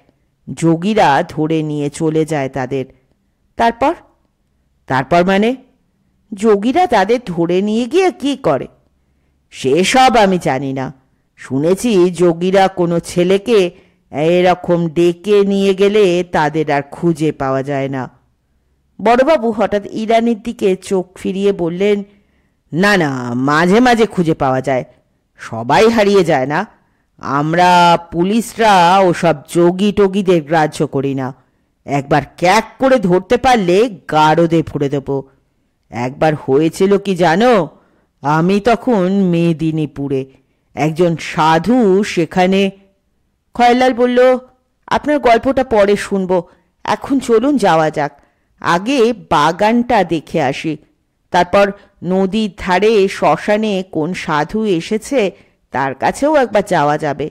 যোগীরা ধরে নিয়ে চলে যায় তাদের তারপর তারপর মানে যোগীরা তাদের ধরে নিয়ে গিয়ে কি করে সেসব আমি জানি না শুনেছি যোগীরা কোনো ছেলেকে এরকম ডেকে নিয়ে গেলে তাদের আর খুঁজে পাওয়া যায় না বড়বাবু হঠাৎ ইরানির দিকে চোখ ফিরিয়ে বললেন না না মাঝে মাঝে খুঁজে পাওয়া যায় সবাই হারিয়ে যায় না আমরা পুলিশরা ওসব যোগী টগিদের গ্রাহ্য করি না একবার ক্যাক করে ধরতে পারলে গারদে ফুড়ে দেবো একবার হয়েছিল কি জানো আমি তখন মেদিনীপুরে একজন সাধু সেখানে খয়লাল বলল আপনার গল্পটা পরে শুনবো এখন চলুন যাওয়া যাক আগে বাগানটা দেখে আসি তারপর নদীর ধারে শ্মশানে কোন সাধু এসেছে তার কাছেও একবার যাওয়া যাবে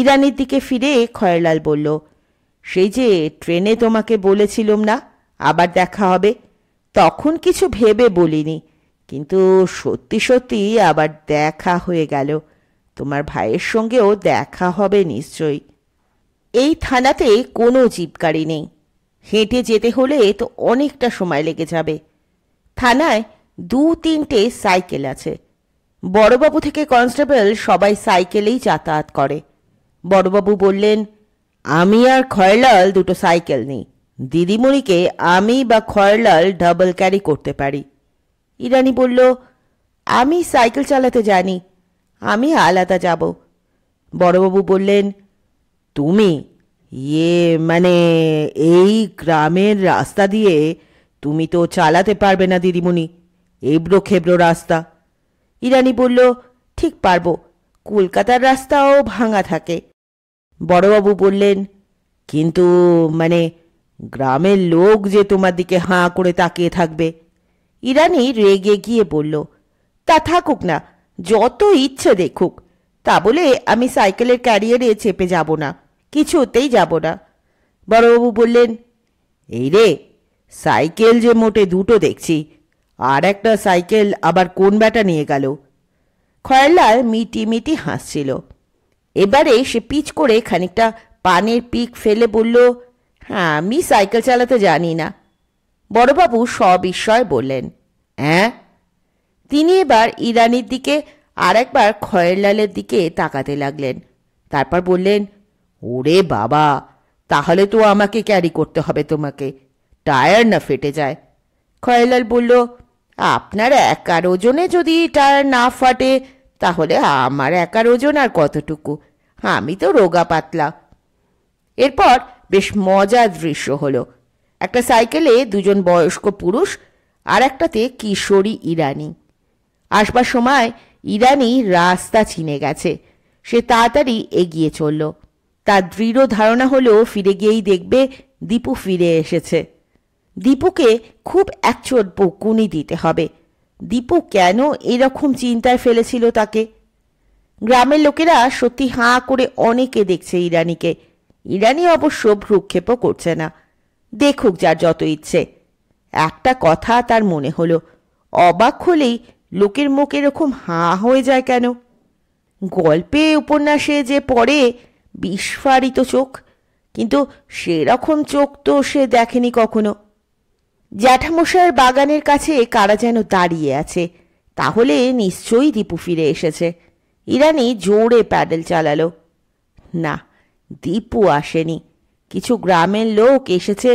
ইরানির দিকে ফিরে খয়রলাল বলল সেই যে ট্রেনে তোমাকে বলেছিলাম না আবার দেখা হবে তখন কিছু ভেবে বলিনি কিন্তু সত্যি সত্যি আবার দেখা হয়ে গেল তোমার ভাইয়ের সঙ্গেও দেখা হবে নিশ্চয়ই এই থানাতে কোনো জীবকারী নেই হেঁটে যেতে হলে তো অনেকটা সময় লেগে যাবে থানায় দু তিনটে সাইকেল আছে বড়বাবু থেকে কনস্টেবল সবাই সাইকেলেই যাতায়াত করে বড়বাবু বললেন আমি আর খয়লাল দুটো সাইকেল নিই দিদিমণিকে আমি বা খয়রলাল ডাবল ক্যারি করতে পারি ইরানি বলল আমি সাইকেল চালাতে জানি আমি আলাদা যাব বড়বাবু বললেন তুমি ইয়ে মানে এই গ্রামের রাস্তা দিয়ে তুমি তো চালাতে পারবে না দিদিমণি এবড়ো খেবড়ো রাস্তা ইরানি বলল ঠিক পারবো কলকাতার রাস্তাও ভাঙা থাকে বড়বাবু বললেন কিন্তু মানে গ্রামের লোক যে তোমার দিকে হাঁ করে তাকিয়ে থাকবে ইরানি রেগে গিয়ে বলল তা থাকুক না যত ইচ্ছে দেখুক তা বলে আমি সাইকেলের ক্যারিয়ারে চেপে যাব না কিছুতেই যাব না বড়বাবু বললেন এই রে সাইকেল যে মোটে দুটো দেখছি আর একটা সাইকেল আবার কোন ব্যাটা নিয়ে গেল খয়লাল মিটি মিটি হাসছিল এবারে সে পিচ করে খানিকটা পানের পিক ফেলে বলল হ্যাঁ আমি সাইকেল চালাতে জানি না বড়বাবু সবিস্ময় বললেন হ্যাঁ তিনি এবার ইরানির দিকে আর একবার খয়েরলালের দিকে তাকাতে লাগলেন তারপর বললেন ওরে বাবা তাহলে তো আমাকে ক্যারি করতে হবে তোমাকে টায়ার না ফেটে যায় খয়েরলাল বলল আপনার একার ওজনে যদি টায়ার না ফাটে তাহলে আমার একার ওজন আর কতটুকু আমি তো রোগা পাতলা এরপর বেশ মজার দৃশ্য হলো একটা সাইকেলে দুজন বয়স্ক পুরুষ আর একটাতে কিশোরী ইরানি আসবার সময় ইরানি রাস্তা চিনে গেছে সে তাড়াতাড়ি এগিয়ে চলল তার দৃঢ় ধারণা হলেও ফিরে গিয়েই দেখবে দীপু ফিরে এসেছে দীপুকে খুব একচোট বকুনি দিতে হবে দীপু কেন এরকম চিন্তায় ফেলেছিল তাকে গ্রামের লোকেরা সত্যি হাঁ করে অনেকে দেখছে ইরানিকে ইরানি অবশ্য ভ্রুক্ষেপও করছে না দেখুক যার যত ইচ্ছে একটা কথা তার মনে হলো অবাক হলেই লোকের মুখ এরকম হাঁ হয়ে যায় কেন গল্পে উপন্যাসে যে পড়ে বিস্ফারিত চোখ কিন্তু সেরকম চোখ তো সে দেখেনি কখনো জ্যাঠামশায়ের বাগানের কাছে কারা যেন দাঁড়িয়ে আছে তাহলে নিশ্চয়ই দীপু ফিরে এসেছে ইরানি জোরে প্যাডেল চালালো না দীপু আসেনি কিছু গ্রামের লোক এসেছে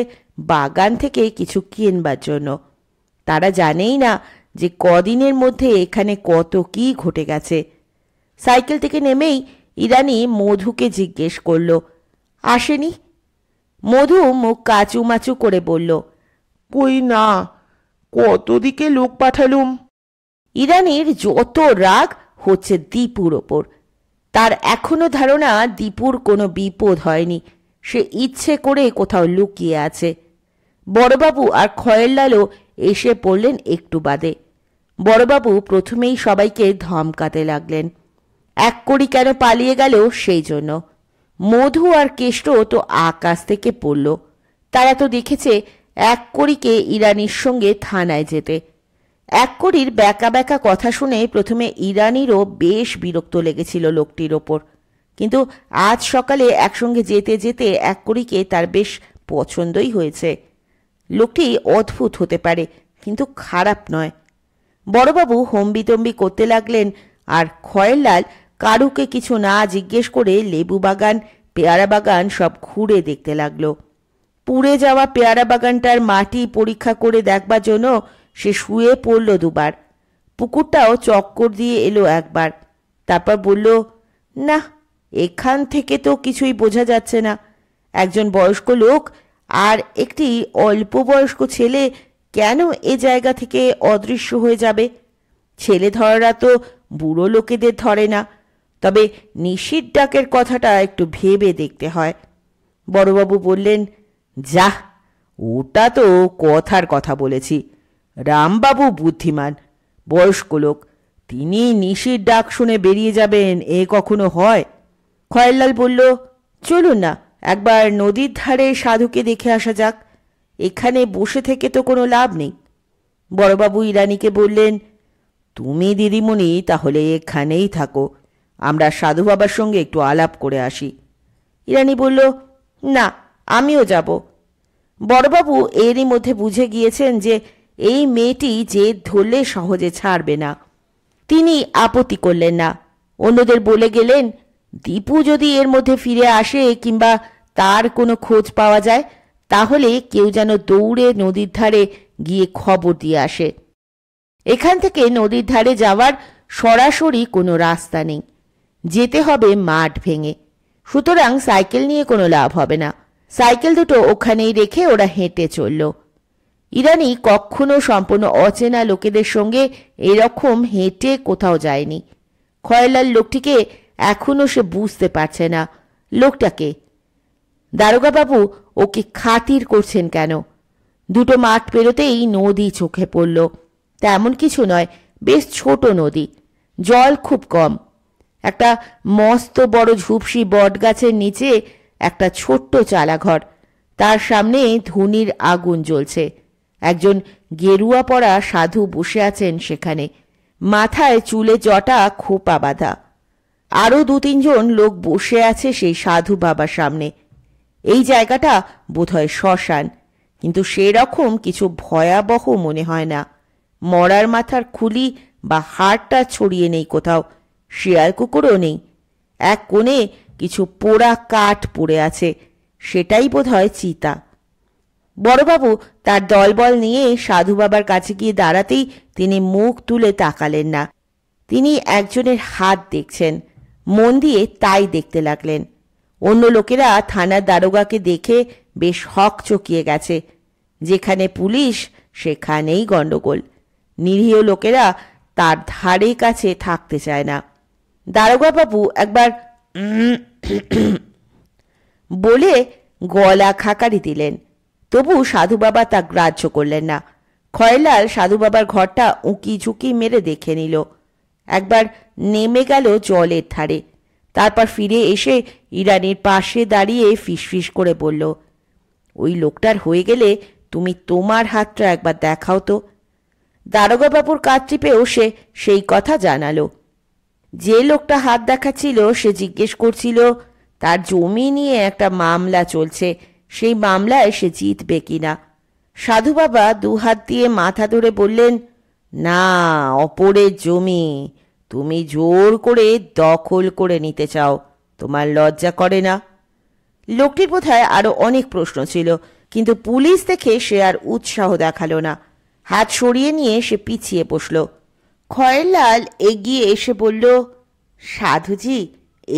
বাগান থেকে কিছু কিনবার জন্য তারা জানেই না যে কদিনের মধ্যে এখানে কত কি ঘটে গেছে সাইকেল থেকে নেমেই ইরানি মধুকে জিজ্ঞেস করল আসেনি মধু মুখ কাচুমাচু করে বলল কই না কত দিকে লোক পাঠালুম ইরানির যত রাগ হচ্ছে দীপুর ওপর তার এখনো ধারণা দীপুর কোনো বিপদ হয়নি সে ইচ্ছে করে কোথাও লুকিয়ে আছে বড়বাবু আর খয়েরলালও এসে পড়লেন একটু বাদে বড়বাবু প্রথমেই সবাইকে ধমকাতে লাগলেন এক কড়ি কেন পালিয়ে গেল সেই জন্য মধু আর কেষ্ট তো আকাশ থেকে পড়ল তারা তো দেখেছে এক কড়িকে ইরানির সঙ্গে থানায় যেতে এক করির ব্যাকা ব্যাকা কথা শুনে প্রথমে ইরানিরও বেশ বিরক্ত লেগেছিল লোকটির ওপর কিন্তু আজ সকালে একসঙ্গে যেতে যেতে এক করিকে তার বেশ পছন্দই হয়েছে লোকটি অদ্ভুত হতে পারে কিন্তু খারাপ নয় বড়বাবু হম্বিতম্বি করতে লাগলেন আর খয়েরলাল কারুকে কিছু না জিজ্ঞেস করে লেবু বাগান পেয়ারা বাগান সব ঘুরে দেখতে লাগলো পুড়ে যাওয়া পেয়ারা বাগানটার মাটি পরীক্ষা করে দেখবার জন্য সে শুয়ে পড়ল দুবার পুকুরটাও চক্কর দিয়ে এলো একবার তারপর বলল না এখান থেকে তো কিছুই বোঝা যাচ্ছে না একজন বয়স্ক লোক আর একটি অল্প বয়স্ক ছেলে কেন এ জায়গা থেকে অদৃশ্য হয়ে যাবে ছেলে ধরারা তো বুড়ো লোকেদের ধরে না তবে নিশির ডাকের কথাটা একটু ভেবে দেখতে হয় বড়বাবু বললেন যাহ ওটা তো কথার কথা বলেছি রামবাবু বুদ্ধিমান বয়স্ক লোক তিনি নিশির ডাক শুনে বেরিয়ে যাবেন এ কখনো হয় খয়েরলাল বলল চলুন না একবার নদীর ধারে সাধুকে দেখে আসা যাক এখানে বসে থেকে তো কোনো লাভ নেই বড়বাবু ইরানিকে বললেন তুমি দিদিমণি তাহলে এখানেই থাকো আমরা সাধু বাবার সঙ্গে একটু আলাপ করে আসি ইরানি বলল না আমিও যাব বড়বাবু এরই মধ্যে বুঝে গিয়েছেন যে এই মেয়েটি যে ধরলে সহজে ছাড়বে না তিনি আপত্তি করলেন না অন্যদের বলে গেলেন দীপু যদি এর মধ্যে ফিরে আসে কিংবা তার কোনো খোঁজ পাওয়া যায় তাহলে কেউ যেন দৌড়ে নদীর ধারে গিয়ে খবর দিয়ে আসে এখান থেকে নদীর ধারে যাওয়ার সরাসরি কোনো রাস্তা নেই যেতে হবে মাঠ ভেঙে সুতরাং সাইকেল নিয়ে কোনো লাভ হবে না সাইকেল দুটো ওখানেই রেখে ওরা হেঁটে চলল ইরানি কখনো সম্পূর্ণ অচেনা লোকেদের সঙ্গে এরকম হেঁটে কোথাও যায়নি খয়লাল লোকটিকে এখনও সে বুঝতে পারছে না লোকটাকে দারোগাবাবু ওকে খাতির করছেন কেন দুটো মাঠ পেরোতেই নদী চোখে পড়ল তেমন কিছু নয় বেশ ছোট নদী জল খুব কম একটা মস্ত বড় ঝুপসি বট গাছের নিচে একটা ছোট্ট চালাঘর তার সামনে ধুনির আগুন জ্বলছে একজন গেরুয়া পরা সাধু বসে আছেন সেখানে মাথায় চুলে জটা খোপা বাঁধা আরও দু তিনজন লোক বসে আছে সেই সাধু বাবার সামনে এই জায়গাটা বোধহয় শ্মশান কিন্তু সেরকম কিছু ভয়াবহ মনে হয় না মরার মাথার খুলি বা হাড়টা ছড়িয়ে নেই কোথাও শেয়াল কুকুরও নেই এক কোণে কিছু পোড়া কাঠ পড়ে আছে সেটাই বোধহয় চিতা বড়বাবু তার দলবল নিয়ে সাধু বাবার কাছে গিয়ে দাঁড়াতেই তিনি মুখ তুলে তাকালেন না তিনি একজনের হাত দেখছেন মন দিয়ে তাই দেখতে লাগলেন অন্য লোকেরা থানার দারোগাকে দেখে বেশ হক চকিয়ে গেছে যেখানে পুলিশ সেখানেই গণ্ডগোল নিরীহ লোকেরা তার ধারে কাছে থাকতে চায় না দারোগাবাবু একবার বলে গলা খাকারি দিলেন তবু সাধু বাবা তা গ্রাহ্য করলেন না খয়লাল সাধু বাবার ঘরটা উঁকি ঝুঁকি মেরে দেখে নিল একবার নেমে গেল জলের ধারে তারপর ফিরে এসে ইরানির পাশে দাঁড়িয়ে ফিসফিস করে বলল ওই লোকটার হয়ে গেলে তুমি তোমার হাতটা একবার দেখাও তো দারোগাবাবুর কাজটি পেয়েও সে সেই কথা জানালো যে লোকটা হাত দেখাচ্ছিল সে জিজ্ঞেস করছিল তার জমি নিয়ে একটা মামলা চলছে সেই মামলায় সে জিতবে কিনা সাধু বাবা দুহাত দিয়ে মাথা ধরে বললেন না অপরের জমি তুমি জোর করে দখল করে নিতে চাও তোমার লজ্জা করে না লোকটির বোধহয় আরও অনেক প্রশ্ন ছিল কিন্তু পুলিশ দেখে সে আর উৎসাহ দেখালো না হাত সরিয়ে নিয়ে সে পিছিয়ে বসল খয়েরলাল এগিয়ে এসে বলল সাধুজি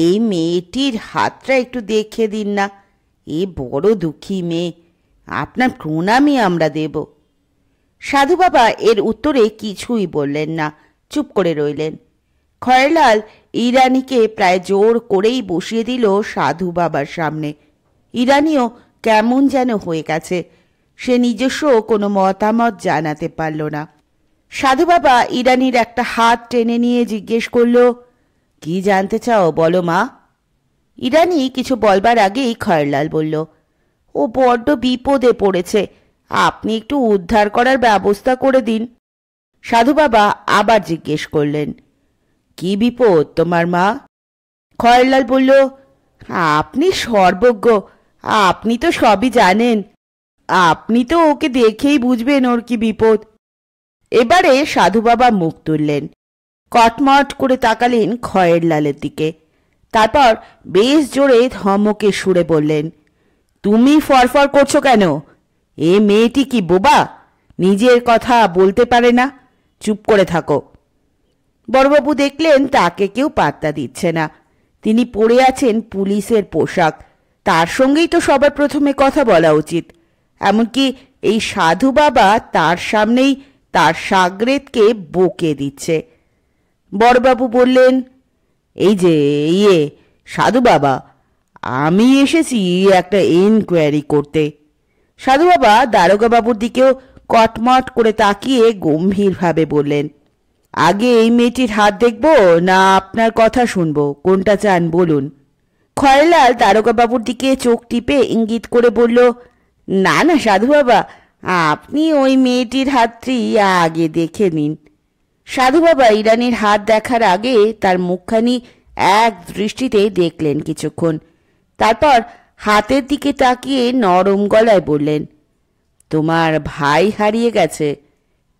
এই মেয়েটির হাতটা একটু দেখে দিন না এ বড় দুঃখী মেয়ে আপনার প্রণামই আমরা দেব সাধু বাবা এর উত্তরে কিছুই বললেন না চুপ করে রইলেন খয়রলাল ইরানিকে প্রায় জোর করেই বসিয়ে দিল সাধু বাবার সামনে ইরানিও কেমন যেন হয়ে গেছে সে নিজস্ব কোনো মতামত জানাতে পারল না সাধু বাবা ইরানির একটা হাত টেনে নিয়ে জিজ্ঞেস করল কি জানতে চাও বলো মা ইরানি কিছু বলবার আগেই খয়রলাল বলল ও বড্ড বিপদে পড়েছে আপনি একটু উদ্ধার করার ব্যবস্থা করে দিন সাধু বাবা আবার জিজ্ঞেস করলেন কি বিপদ তোমার মা খয়রলাল বলল আপনি সর্বজ্ঞ আপনি তো সবই জানেন আপনি তো ওকে দেখেই বুঝবেন ওর কি বিপদ এবারে সাধু বাবা মুখ তুললেন কটমট করে তাকালেন খয়েরলালের দিকে তারপর বেশ জোরে ধমকে সুরে বললেন তুমি ফরফর করছো কেন এ মেয়েটি কি বোবা নিজের কথা বলতে পারে না চুপ করে থাকো বড়বাবু দেখলেন তাকে কেউ পাত্তা দিচ্ছে না তিনি পরে আছেন পুলিশের পোশাক তার সঙ্গেই তো সবার প্রথমে কথা বলা উচিত এমনকি এই সাধু বাবা তার সামনেই তার সাগরেদকে বকে দিচ্ছে বড়বাবু বললেন এই যে ইয়ে সাধু বাবা আমি এসেছি একটা এনকোয়ারি করতে সাধু বাবা দারোগাবাবুর দিকেও কটমট করে তাকিয়ে গম্ভীরভাবে বললেন আগে এই মেয়েটির হাত দেখব না আপনার কথা শুনব কোনটা চান বলুন খয়লাল দারোগাবাবুর দিকে চোখ টিপে ইঙ্গিত করে বলল না না সাধু বাবা আপনি ওই মেয়েটির হাতটি আগে দেখে নিন সাধু বাবা ইরানির হাত দেখার আগে তার মুখখানি এক দৃষ্টিতে দেখলেন কিছুক্ষণ তারপর হাতের দিকে তাকিয়ে নরম গলায় বললেন তোমার ভাই হারিয়ে গেছে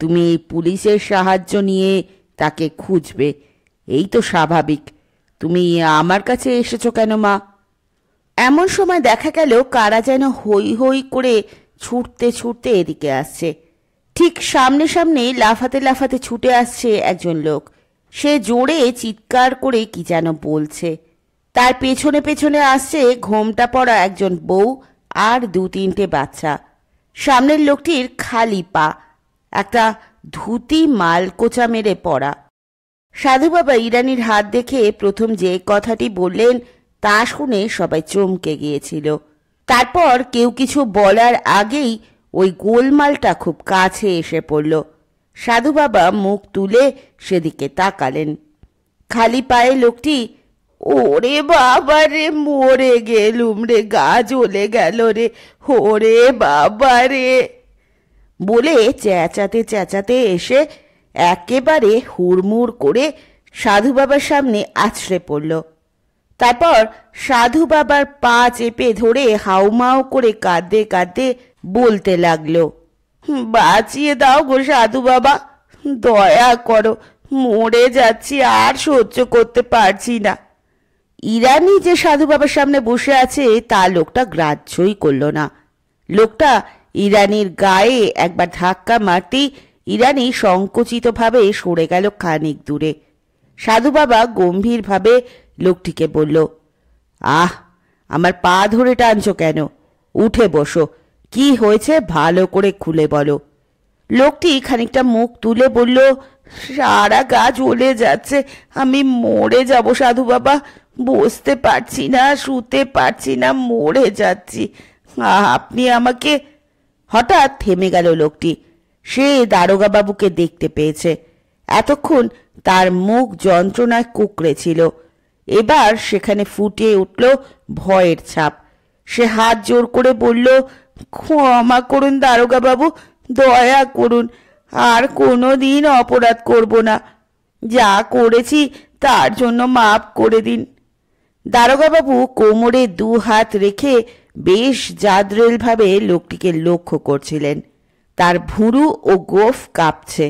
তুমি পুলিশের সাহায্য নিয়ে তাকে খুঁজবে এই তো স্বাভাবিক তুমি আমার কাছে এসেছো কেন মা এমন সময় দেখা গেল কারা যেন হই হই করে ছুটতে ছুটতে এদিকে আসছে ঠিক সামনে সামনে লাফাতে লাফাতে ছুটে আসছে একজন লোক সে জোরে চিৎকার করে কি যেন বলছে তার পেছনে পেছনে আসছে ঘোমটা পড়া একজন বউ আর দু তিনটে বাচ্চা সামনের লোকটির খালি পা একটা ধুতি মাল কোচা মেরে পড়া সাধুবাবা ইরানির হাত দেখে প্রথম যে কথাটি বললেন তা শুনে সবাই চমকে গিয়েছিল তারপর কেউ কিছু বলার আগেই ওই গোলমালটা খুব কাছে এসে পড়ল সাধু বাবা মুখ তুলে সেদিকে তাকালেন খালি পায়ে লোকটি ওরে বাবা রে মরে গেলুম রে গা জ্বলে গেল রে ওরে বাবা রে বলে চেঁচাতে চেঁচাতে এসে একেবারে হুড়মুড় করে সাধু বাবার সামনে আছড়ে পড়ল তারপর সাধু বাবার পা চেপে ধরে হাউমাউ করে কাঁদতে কাঁদতে বলতে লাগলো বাঁচিয়ে দাও গো সাধু বাবা দয়া করো মরে যাচ্ছি আর সহ্য করতে পারছি না ইরানি যে সাধু বাবার সামনে বসে আছে তা লোকটা গ্রাহ্যই করল না লোকটা ইরানির গায়ে একবার ধাক্কা মারতেই ইরানি সংকুচিতভাবে সরে গেল খানিক দূরে সাধু বাবা গম্ভীরভাবে লোকটিকে বলল আহ আমার পা ধরে টানছো কেন উঠে বসো কি হয়েছে ভালো করে খুলে বলো লোকটি খানিকটা মুখ তুলে বলল সারা গা জ্বলে যাচ্ছে আমি মরে যাব সাধু বাবা বসতে পারছি না শুতে পারছি না মরে যাচ্ছি আপনি আমাকে হঠাৎ থেমে গেল লোকটি সে দারোগাবাবুকে দেখতে পেয়েছে এতক্ষণ তার মুখ যন্ত্রণায় কুকড়ে ছিল এবার সেখানে ফুটে উঠল ভয়ের ছাপ সে হাত জোর করে বলল ক্ষমা করুন দারোগা বাবু দয়া করুন আর কোনো দিন অপরাধ করব না যা করেছি তার জন্য মাপ করে দিন দারোগাবাবু কোমরে দু হাত রেখে বেশ জাদ্রেলভাবে লোকটিকে লক্ষ্য করছিলেন তার ভুরু ও গোফ কাঁপছে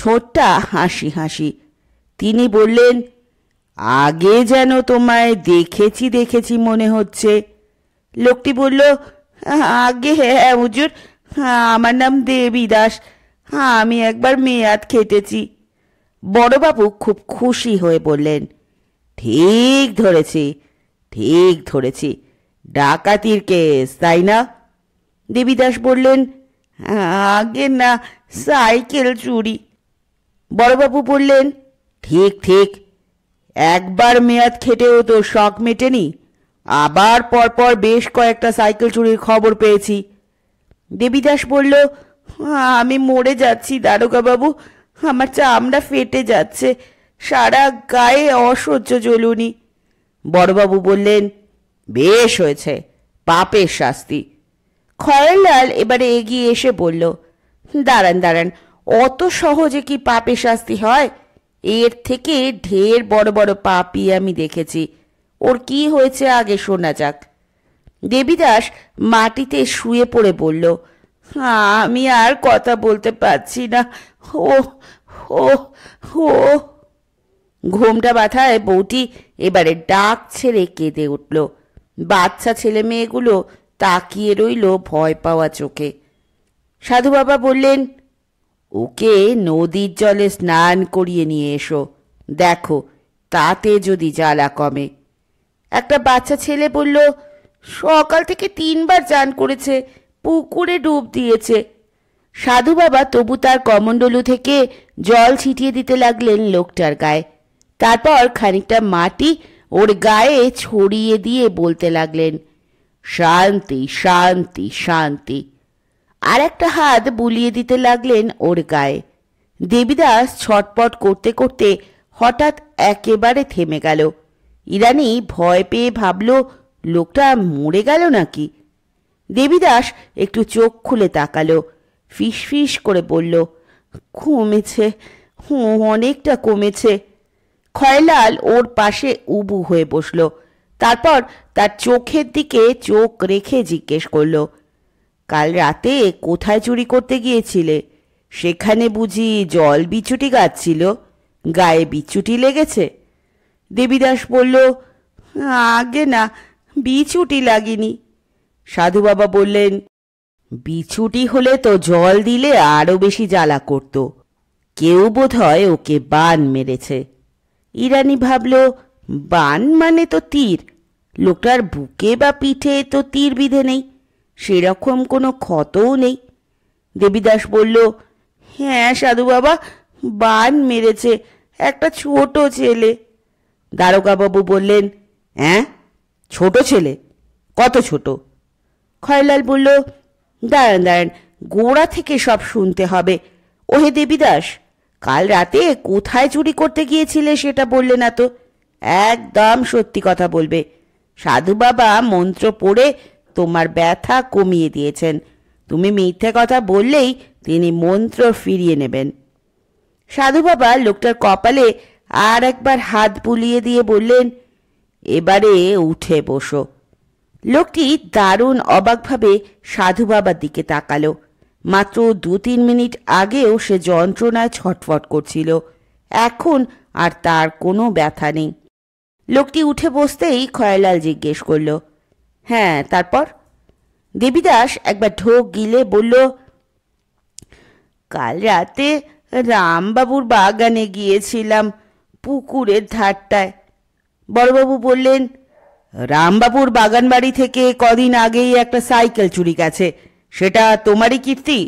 ঠোঁটটা হাসি হাসি তিনি বললেন আগে যেন তোমায় দেখেছি দেখেছি মনে হচ্ছে লোকটি বলল আগে হ্যাঁ, হ্যাঁ হুজুর হ্যাঁ, আমার নাম দেবী দাস হ্যাঁ, আমি একবার মেয়াদ খেটেছি বড়বাবু খুব খুশি হয়ে বললেন ঠিক ধরেছি ঠিক ধরেছি ডাকাতির কেস তাই না দেবীদাস বললেন আগে না সাইকেল চুরি বড়বাবু বললেন ঠিক ঠিক একবার মেয়াদ খেটেও তো শখ মেটেনি আবার পরপর বেশ কয়েকটা সাইকেল চুরির খবর পেয়েছি দেবীদাস বলল আমি মরে যাচ্ছি দারোগাবাবু আমার চামড়া ফেটে যাচ্ছে সারা গায়ে অসহ্য জ্বলুনি বড়বাবু বললেন বেশ হয়েছে পাপের শাস্তি খয়রলাল এবারে এগিয়ে এসে বলল দাঁড়ান দাঁড়ান অত সহজে কি পাপের শাস্তি হয় এর থেকে ঢের বড় বড় পাপই আমি দেখেছি ওর কি হয়েছে আগে শোনা যাক দেবীদাস মাটিতে শুয়ে পড়ে বলল আমি আর কথা বলতে পারছি না ও ও ও ঘোমটা বাথায় বউটি এবারে ডাক ছেড়ে কেঁদে উঠল বাচ্চা ছেলে মেয়েগুলো তাকিয়ে রইল ভয় পাওয়া চোখে সাধু বাবা বললেন ওকে নদীর জলে স্নান করিয়ে নিয়ে এসো দেখো তাতে যদি জ্বালা কমে একটা বাচ্চা ছেলে বলল সকাল থেকে তিনবার চান করেছে পুকুরে ডুব দিয়েছে সাধু বাবা তবু তার কমণ্ডলু থেকে জল ছিটিয়ে দিতে লাগলেন লোকটার গায়ে তারপর খানিকটা মাটি ওর গায়ে ছড়িয়ে দিয়ে বলতে লাগলেন শান্তি শান্তি শান্তি আর একটা হাত বুলিয়ে দিতে লাগলেন ওর গায়ে দেবীদাস ছটপট করতে করতে হঠাৎ একেবারে থেমে গেল ইরানি ভয় পেয়ে ভাবল লোকটা মরে গেল নাকি দেবীদাস একটু চোখ খুলে তাকালো ফিস করে বলল কমেছে অনেকটা কমেছে খয়লাল ওর পাশে উবু হয়ে বসল তারপর তার চোখের দিকে চোখ রেখে জিজ্ঞেস করল কাল রাতে কোথায় চুরি করতে গিয়েছিলে সেখানে বুঝি জল বিচুটি গাছ ছিল গায়ে বিচুটি লেগেছে দেবীদাস বলল আগে না বিছুটি লাগেনি সাধু বাবা বললেন বিছুটি হলে তো জল দিলে আরও বেশি জ্বালা করত কেউ বোধ হয় ওকে বান মেরেছে ইরানি ভাবল বান মানে তো তীর লোকটার বুকে বা পিঠে তো তীর বিধে নেই সেরকম কোনো ক্ষতও নেই দেবীদাস বলল হ্যাঁ সাধু বাবা বান মেরেছে একটা ছোট ছেলে দারোগাবাবু বললেন হ্যাঁ ছোট ছেলে কত ছোট খয়লাল বলল দাঁড়ান দাঁড়ান গোড়া থেকে সব শুনতে হবে ওহে দেবীদাস কাল রাতে কোথায় চুরি করতে গিয়েছিলে সেটা বললে না তো একদম সত্যি কথা বলবে সাধু বাবা মন্ত্র পড়ে তোমার ব্যথা কমিয়ে দিয়েছেন তুমি মিথ্যে কথা বললেই তিনি মন্ত্র ফিরিয়ে নেবেন সাধু বাবা লোকটার কপালে আর একবার হাত বুলিয়ে দিয়ে বললেন এবারে উঠে বসো লোকটি দারুণ অবাকভাবে সাধু বাবার দিকে তাকালো মাত্র দু তিন মিনিট আগেও সে যন্ত্রণায় ছটফট করছিল এখন আর তার কোনো ব্যথা নেই লোকটি উঠে বসতেই খয়লাল জিজ্ঞেস করল হ্যাঁ তারপর দেবীদাস একবার ঢোক গিলে বলল কাল রাতে রামবাবুর বাগানে গিয়েছিলাম পুকুরের ধারটায় বড়বাবু বললেন রামবাবুর বাগানবাড়ি থেকে কদিন আগেই একটা সাইকেল চুরি গেছে সেটা তোমারই কীর্তি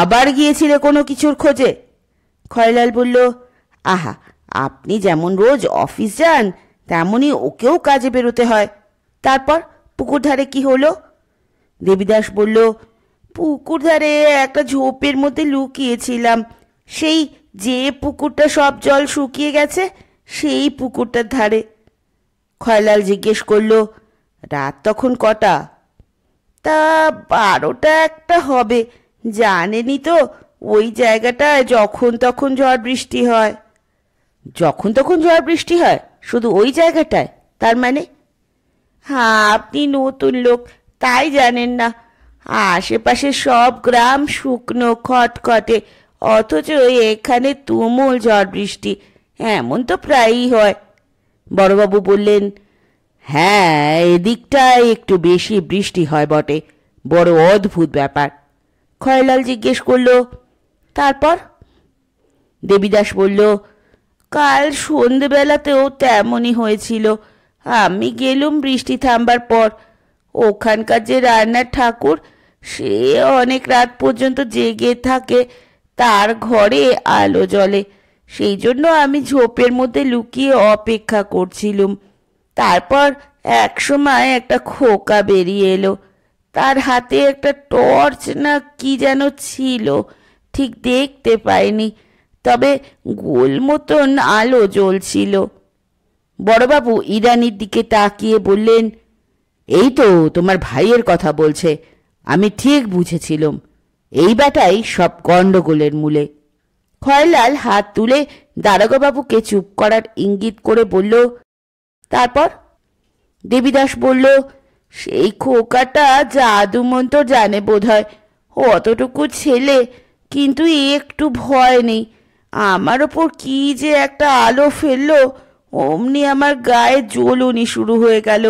আবার গিয়েছিলে কোনো কিছুর খোঁজে খয়লাল বলল আহা আপনি যেমন রোজ অফিস যান তেমনই ওকেও কাজে বেরোতে হয় তারপর পুকুর ধারে কি হলো দেবীদাস বলল পুকুর ধারে একটা ঝোপের মধ্যে লুকিয়েছিলাম সেই যে পুকুরটা সব জল শুকিয়ে গেছে সেই পুকুরটার ধারে খয়লাল জিজ্ঞেস করল রাত তখন কটা তা বারোটা একটা হবে জানেনি তো ওই জায়গাটায় যখন তখন ঝড় বৃষ্টি হয় যখন তখন ঝড় বৃষ্টি হয় শুধু ওই জায়গাটায় তার মানে হ্যাঁ আপনি নতুন লোক তাই জানেন না আশেপাশে সব গ্রাম শুকনো খটখটে অথচ এখানে তুমুল ঝড় বৃষ্টি এমন তো প্রায়ই হয় বড়বাবু বললেন হ্যাঁ এদিকটায় একটু বেশি বৃষ্টি হয় বটে বড় অদ্ভুত ব্যাপার খয়লাল জিজ্ঞেস করল তারপর দেবীদাস বলল কাল সন্ধেবেলাতেও তেমনই হয়েছিল আমি গেলুম বৃষ্টি থামবার পর ওখানকার যে রান্নার ঠাকুর সে অনেক রাত পর্যন্ত জেগে থাকে তার ঘরে আলো জ্বলে সেই জন্য আমি ঝোপের মধ্যে লুকিয়ে অপেক্ষা করছিলুম তারপর এক সময় একটা খোকা বেরিয়ে এলো তার হাতে একটা টর্চ না কি যেন ছিল ঠিক দেখতে পাইনি তবে গোল মতন আলো জ্বলছিল বড়বাবু ইরানির দিকে তাকিয়ে বললেন এই তো তোমার ভাইয়ের কথা বলছে আমি ঠিক বুঝেছিলাম এই ব্যাটাই সব গণ্ডগোলের মূলে খয়লাল হাত তুলে দারোগাবাবুকে চুপ করার ইঙ্গিত করে বলল তারপর দেবীদাস বলল সেই খোকাটা জাদুমন্ত জানে বোধ হয় অতটুকু ছেলে কিন্তু একটু ভয় নেই আমার ওপর কি যে একটা আলো ফেললো অমনি আমার গায়ে জ্বলনি শুরু হয়ে গেল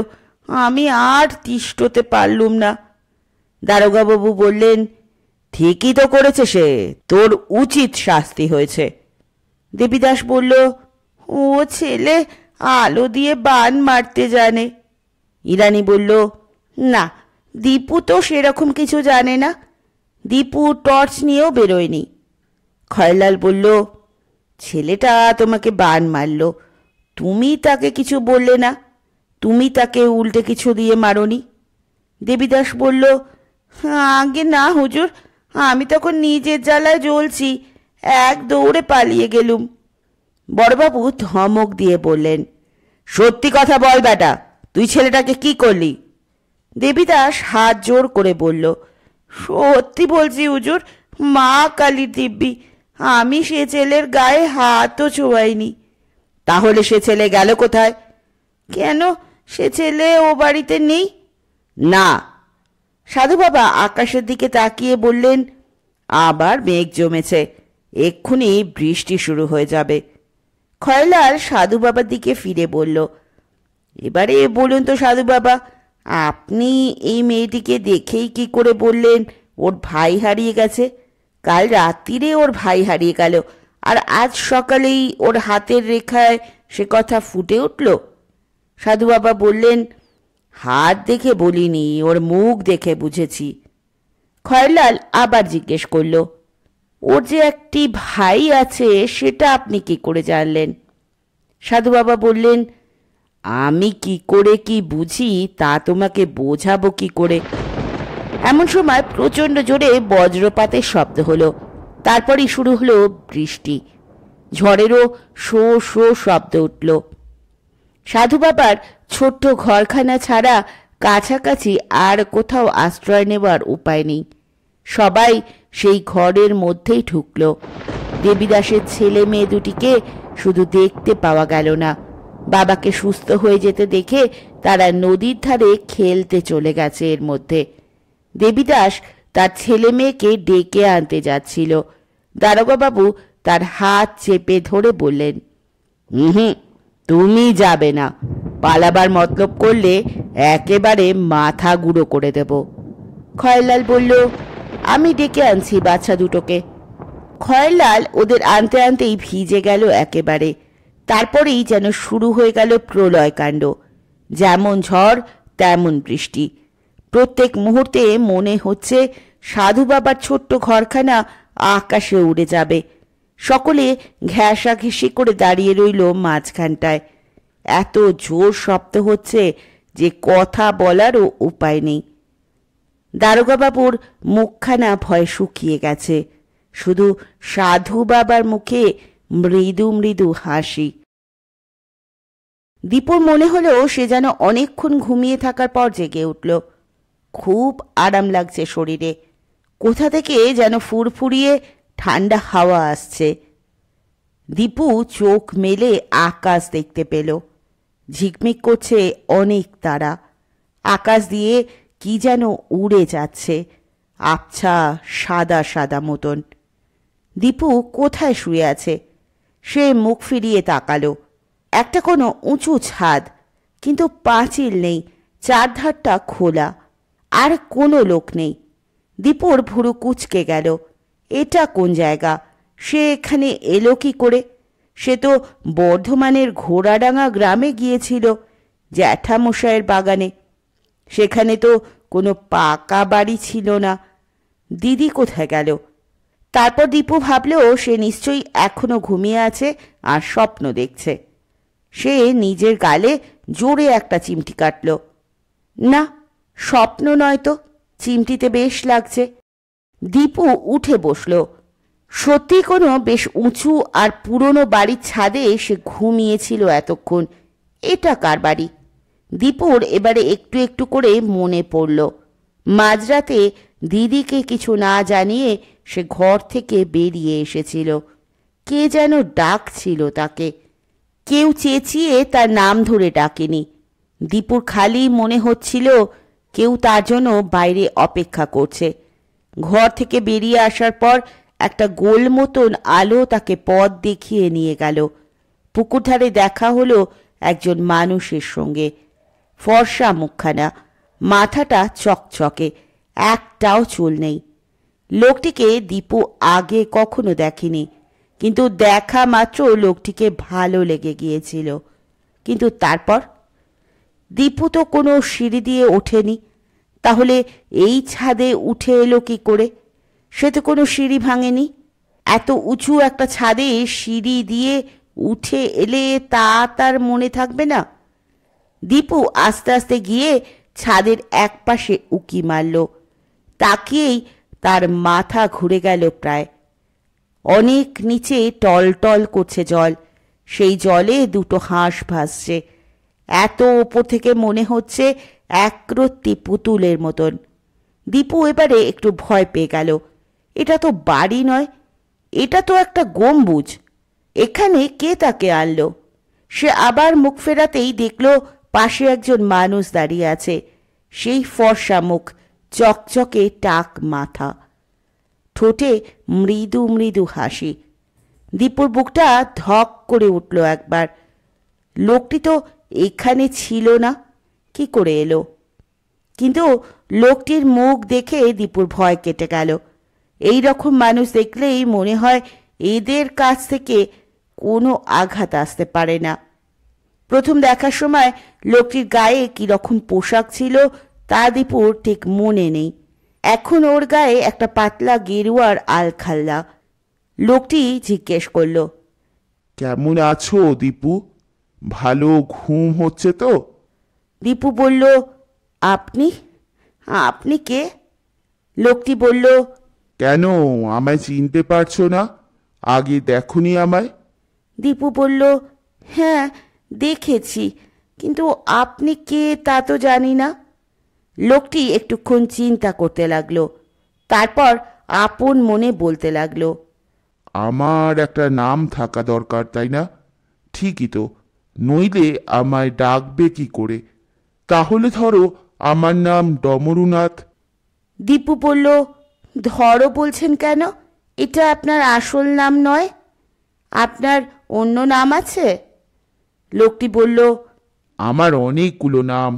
আমি আর তিষ্টতে পারলুম না দারোগাবাবু বললেন ঠিকই তো করেছে সে তোর উচিত শাস্তি হয়েছে দেবীদাস বলল ও ছেলে আলো দিয়ে বান মারতে জানে ইরানি বলল না দীপু তো সেরকম কিছু জানে না দীপু টর্চ নিয়েও বেরোয়নি খয়লাল বলল ছেলেটা তোমাকে বান মারল তুমি তাকে কিছু বললে না তুমি তাকে উল্টে কিছু দিয়ে মারনি দেবীদাস বলল আগে না হুজুর হ্যাঁ, আমি তখন নিজের জ্বালায় জ্বলছি এক দৌড়ে পালিয়ে গেলুম বড়বাবু ধমক দিয়ে বললেন সত্যি কথা বল বেটা তুই ছেলেটাকে কি করলি দেবীদাস হাত জোর করে বলল সত্যি বলছি উজুর মা কালী দিব্যি আমি সে ছেলের গায়ে হাতও ছোঁয়াইনি তাহলে সে ছেলে গেল কোথায় কেন সে ছেলে ও বাড়িতে নেই না সাধু বাবা আকাশের দিকে তাকিয়ে বললেন আবার মেঘ জমেছে এক্ষুনি বৃষ্টি শুরু হয়ে যাবে খয়লাল সাধু বাবার দিকে ফিরে বলল এবারে বলুন তো সাধু বাবা আপনি এই মেয়েটিকে দেখেই কি করে বললেন ওর ভাই হারিয়ে গেছে কাল রাত্রিরে ওর ভাই হারিয়ে গেল আর আজ সকালেই ওর হাতের রেখায় সে কথা ফুটে উঠল সাধু বাবা বললেন হাত দেখে বলিনি ওর মুখ দেখে বুঝেছি খয়রলাল আবার জিজ্ঞেস করল ওর যে একটি ভাই আছে সেটা আপনি কি করে জানলেন সাধু বাবা বললেন আমি কি করে কি বুঝি তা তোমাকে বোঝাবো কি করে এমন সময় প্রচণ্ড জোরে বজ্রপাতের শব্দ হলো তারপরই শুরু হলো বৃষ্টি ঝড়েরও শো শো শব্দ উঠল সাধু বাবার ছোট্ট ঘরখানা ছাড়া কাছাকাছি আর কোথাও আশ্রয় নেবার উপায় নেই সবাই সেই ঘরের মধ্যেই ঢুকল দেবীদাসের ছেলে মেয়ে দুটিকে শুধু দেখতে পাওয়া গেল না বাবাকে সুস্থ হয়ে যেতে দেখে তারা নদীর ধারে খেলতে চলে গেছে এর মধ্যে দেবীদাস তার ছেলে মেয়েকে ডেকে আনতে যাচ্ছিল দারোগাবাবু তার হাত চেপে ধরে বললেন হুম তুমি যাবে না পালাবার মতলব করলে একেবারে মাথা গুঁড়ো করে দেব খয়লাল বলল আমি ডেকে আনছি বাচ্চা দুটোকে খয়লাল ওদের আনতে আনতেই ভিজে গেল একেবারে তারপরেই যেন শুরু হয়ে গেল প্রলয়কাণ্ড যেমন ঝড় তেমন বৃষ্টি প্রত্যেক মুহূর্তে মনে হচ্ছে সাধু বাবার ছোট্ট ঘরখানা আকাশে উড়ে যাবে সকলে ঘেঁষি করে দাঁড়িয়ে রইল মাঝখানটায় এত জোর শব্দ হচ্ছে যে কথা বলারও উপায় নেই দারোগাবাবুর মুখখানা ভয় শুকিয়ে গেছে শুধু সাধু বাবার মুখে মৃদু মৃদু হাসি দীপুর মনে হলো সে যেন অনেকক্ষণ ঘুমিয়ে থাকার পর জেগে উঠল খুব আরাম লাগছে শরীরে কোথা থেকে যেন ফুরফুরিয়ে ঠান্ডা হাওয়া আসছে দীপু চোখ মেলে আকাশ দেখতে পেল ঝিকমিক করছে অনেক তারা আকাশ দিয়ে কি যেন উড়ে যাচ্ছে আবছা সাদা সাদা মতন দীপু কোথায় শুয়ে আছে সে মুখ ফিরিয়ে তাকালো একটা কোনো উঁচু ছাদ কিন্তু পাঁচিল নেই চারধারটা খোলা আর কোনো লোক নেই দীপুর ভুরু কুচকে গেল এটা কোন জায়গা সে এখানে এলো কি করে সে তো বর্ধমানের ঘোড়াডাঙ্গা গ্রামে গিয়েছিল জ্যাঠামশায়ের বাগানে সেখানে তো কোনো পাকা বাড়ি ছিল না দিদি কোথায় গেল তারপর দীপু ভাবলেও সে নিশ্চয়ই এখনো ঘুমিয়ে আছে আর স্বপ্ন দেখছে সে নিজের গালে জোরে একটা চিমটি কাটল না স্বপ্ন নয় তো চিমটিতে বেশ লাগছে দীপু উঠে বসল সত্যি কোনো বেশ উঁচু আর পুরনো বাড়ির ছাদে সে ঘুমিয়েছিল এতক্ষণ এটা কার বাড়ি দীপুর এবারে একটু একটু করে মনে পড়ল মাঝরাতে দিদিকে কিছু না জানিয়ে সে ঘর থেকে বেরিয়ে এসেছিল কে যেন ডাকছিল তাকে কেউ চেঁচিয়ে তার নাম ধরে ডাকেনি দীপুর খালি মনে হচ্ছিল কেউ তার জন্য বাইরে অপেক্ষা করছে ঘর থেকে বেরিয়ে আসার পর একটা গোল মতন আলো তাকে পথ দেখিয়ে নিয়ে গেল পুকুরধারে দেখা হলো একজন মানুষের সঙ্গে ফর্সা মুখখানা মাথাটা চকচকে একটাও চুল নেই লোকটিকে দীপু আগে কখনো দেখেনি কিন্তু দেখা মাত্র লোকটিকে ভালো লেগে গিয়েছিল কিন্তু তারপর দীপু তো কোনো সিঁড়ি দিয়ে ওঠেনি তাহলে এই ছাদে উঠে এলো কি করে সে তো কোনো সিঁড়ি ভাঙেনি এত উঁচু একটা ছাদে সিঁড়ি দিয়ে উঠে এলে তা তার মনে থাকবে না দীপু আস্তে আস্তে গিয়ে ছাদের এক পাশে উঁকি মারল তাকিয়েই তার মাথা ঘুরে গেল প্রায় অনেক নিচে টলটল করছে জল সেই জলে দুটো হাঁস ভাসছে এত ওপর থেকে মনে হচ্ছে একরত্তি পুতুলের মতন দীপু এবারে একটু ভয় পেয়ে গেল এটা তো বাড়ি নয় এটা তো একটা গম্বুজ এখানে কে তাকে আনলো সে আবার মুখ ফেরাতেই দেখল পাশে একজন মানুষ দাঁড়িয়ে আছে সেই ফর্সা মুখ চকচকে টাক মাথা ঠোঁটে মৃদু মৃদু হাসি দীপুর বুকটা ধক করে উঠল একবার লোকটি তো এখানে ছিল না কি করে এলো কিন্তু লোকটির মুখ দেখে দীপুর ভয় কেটে গেল এই রকম মানুষ দেখলেই মনে হয় এদের কাছ থেকে কোনো আঘাত আসতে পারে না প্রথম দেখার সময় লোকটির গায়ে রকম পোশাক ছিল তা দীপুর ঠিক মনে নেই এখন ওর গায়ে একটা পাতলা গেরুয়ার আলখাল্লা লোকটি জিজ্ঞেস করল কেমন আছো দীপু ভালো ঘুম হচ্ছে তো দীপু বলল আপনি আপনি কে লোকটি বলল কেন আমায় চিনতে পারছো না আগে দেখুনি আমায় দীপু বলল হ্যাঁ দেখেছি কিন্তু আপনি কে তা তো জানি না লোকটি একটুক্ষণ চিন্তা করতে লাগলো তারপর আপন মনে বলতে লাগলো আমার একটা নাম থাকা দরকার তাই না ঠিকই তো নইলে আমায় ডাকবে কি করে তাহলে ধরো আমার নাম ডমরুনাথ দীপু বলল ধরো বলছেন কেন এটা আপনার আসল নাম নয় আপনার অন্য নাম আছে লোকটি বলল আমার অনেকগুলো নাম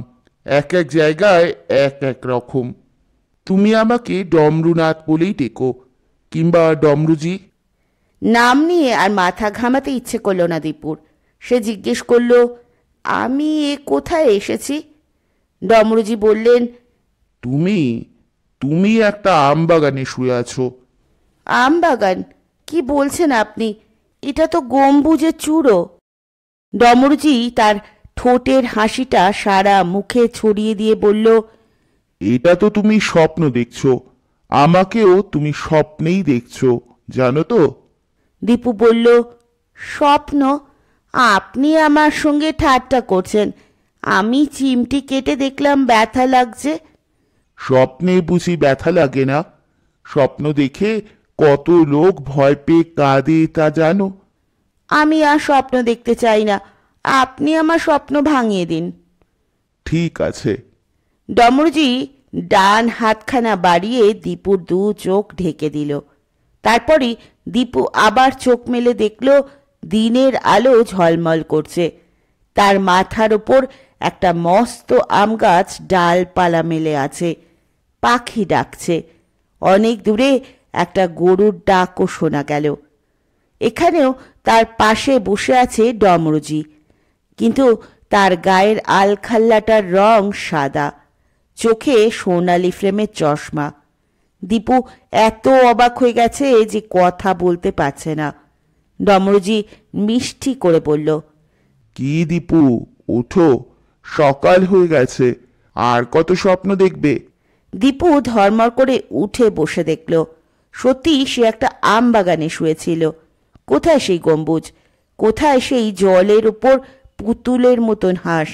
এক এক জায়গায় এক এক রকম তুমি আমাকে ডমরুনাথ বলেই ডেকো কিংবা ডমরুজি নাম নিয়ে আর মাথা ঘামাতে ইচ্ছে করলো না দীপুর সে জিজ্ঞেস করল আমি এ কোথায় এসেছি ডমরুজি বললেন তুমি তুমি একটা আম বাগানে শুয়ে আছো আম বাগান কি বলছেন আপনি এটা তো গম্বুজের চূড়ো ডমরুজি তার ঠোঁটের হাসিটা সারা মুখে ছড়িয়ে দিয়ে বলল এটা তো তুমি স্বপ্ন দেখছো আমাকেও তুমি স্বপ্নেই দেখছো জানো তো দীপু বলল স্বপ্ন আপনি আমার সঙ্গে ঠাট্টা করছেন আমি চিমটি কেটে দেখলাম ব্যথা লাগছে স্বপ্নে বুঝি ব্যথা লাগে না স্বপ্ন দেখে কত লোক ভয় পেয়ে কাঁদে তা জানো আমি আর স্বপ্ন দেখতে চাই না আপনি আমার স্বপ্ন ভাঙিয়ে দিন ঠিক আছে ডমরজি ডান হাতখানা বাড়িয়ে দীপুর দু চোখ ঢেকে দিল তারপরই দীপু আবার চোখ মেলে দেখল দিনের আলো ঝলমল করছে তার মাথার ওপর একটা মস্ত আম গাছ ডালপালা মেলে আছে পাখি ডাকছে অনেক দূরে একটা গরুর ডাকও শোনা গেল এখানেও তার পাশে বসে আছে ডমরজি কিন্তু তার গায়ের আলখাল্লাটার রং সাদা চোখে সোনালি ফ্রেমের চশমা দীপু এত অবাক হয়ে গেছে যে কথা বলতে পারছে না ডমরজি মিষ্টি করে বলল কি দীপু ওঠো সকাল হয়ে গেছে আর কত স্বপ্ন দেখবে দীপু ধর্মর করে উঠে বসে দেখল সত্যি সে একটা আম বাগানে শুয়েছিল কোথায় সেই গম্বুজ কোথায় সেই জলের উপর পুতুলের মতন হাঁস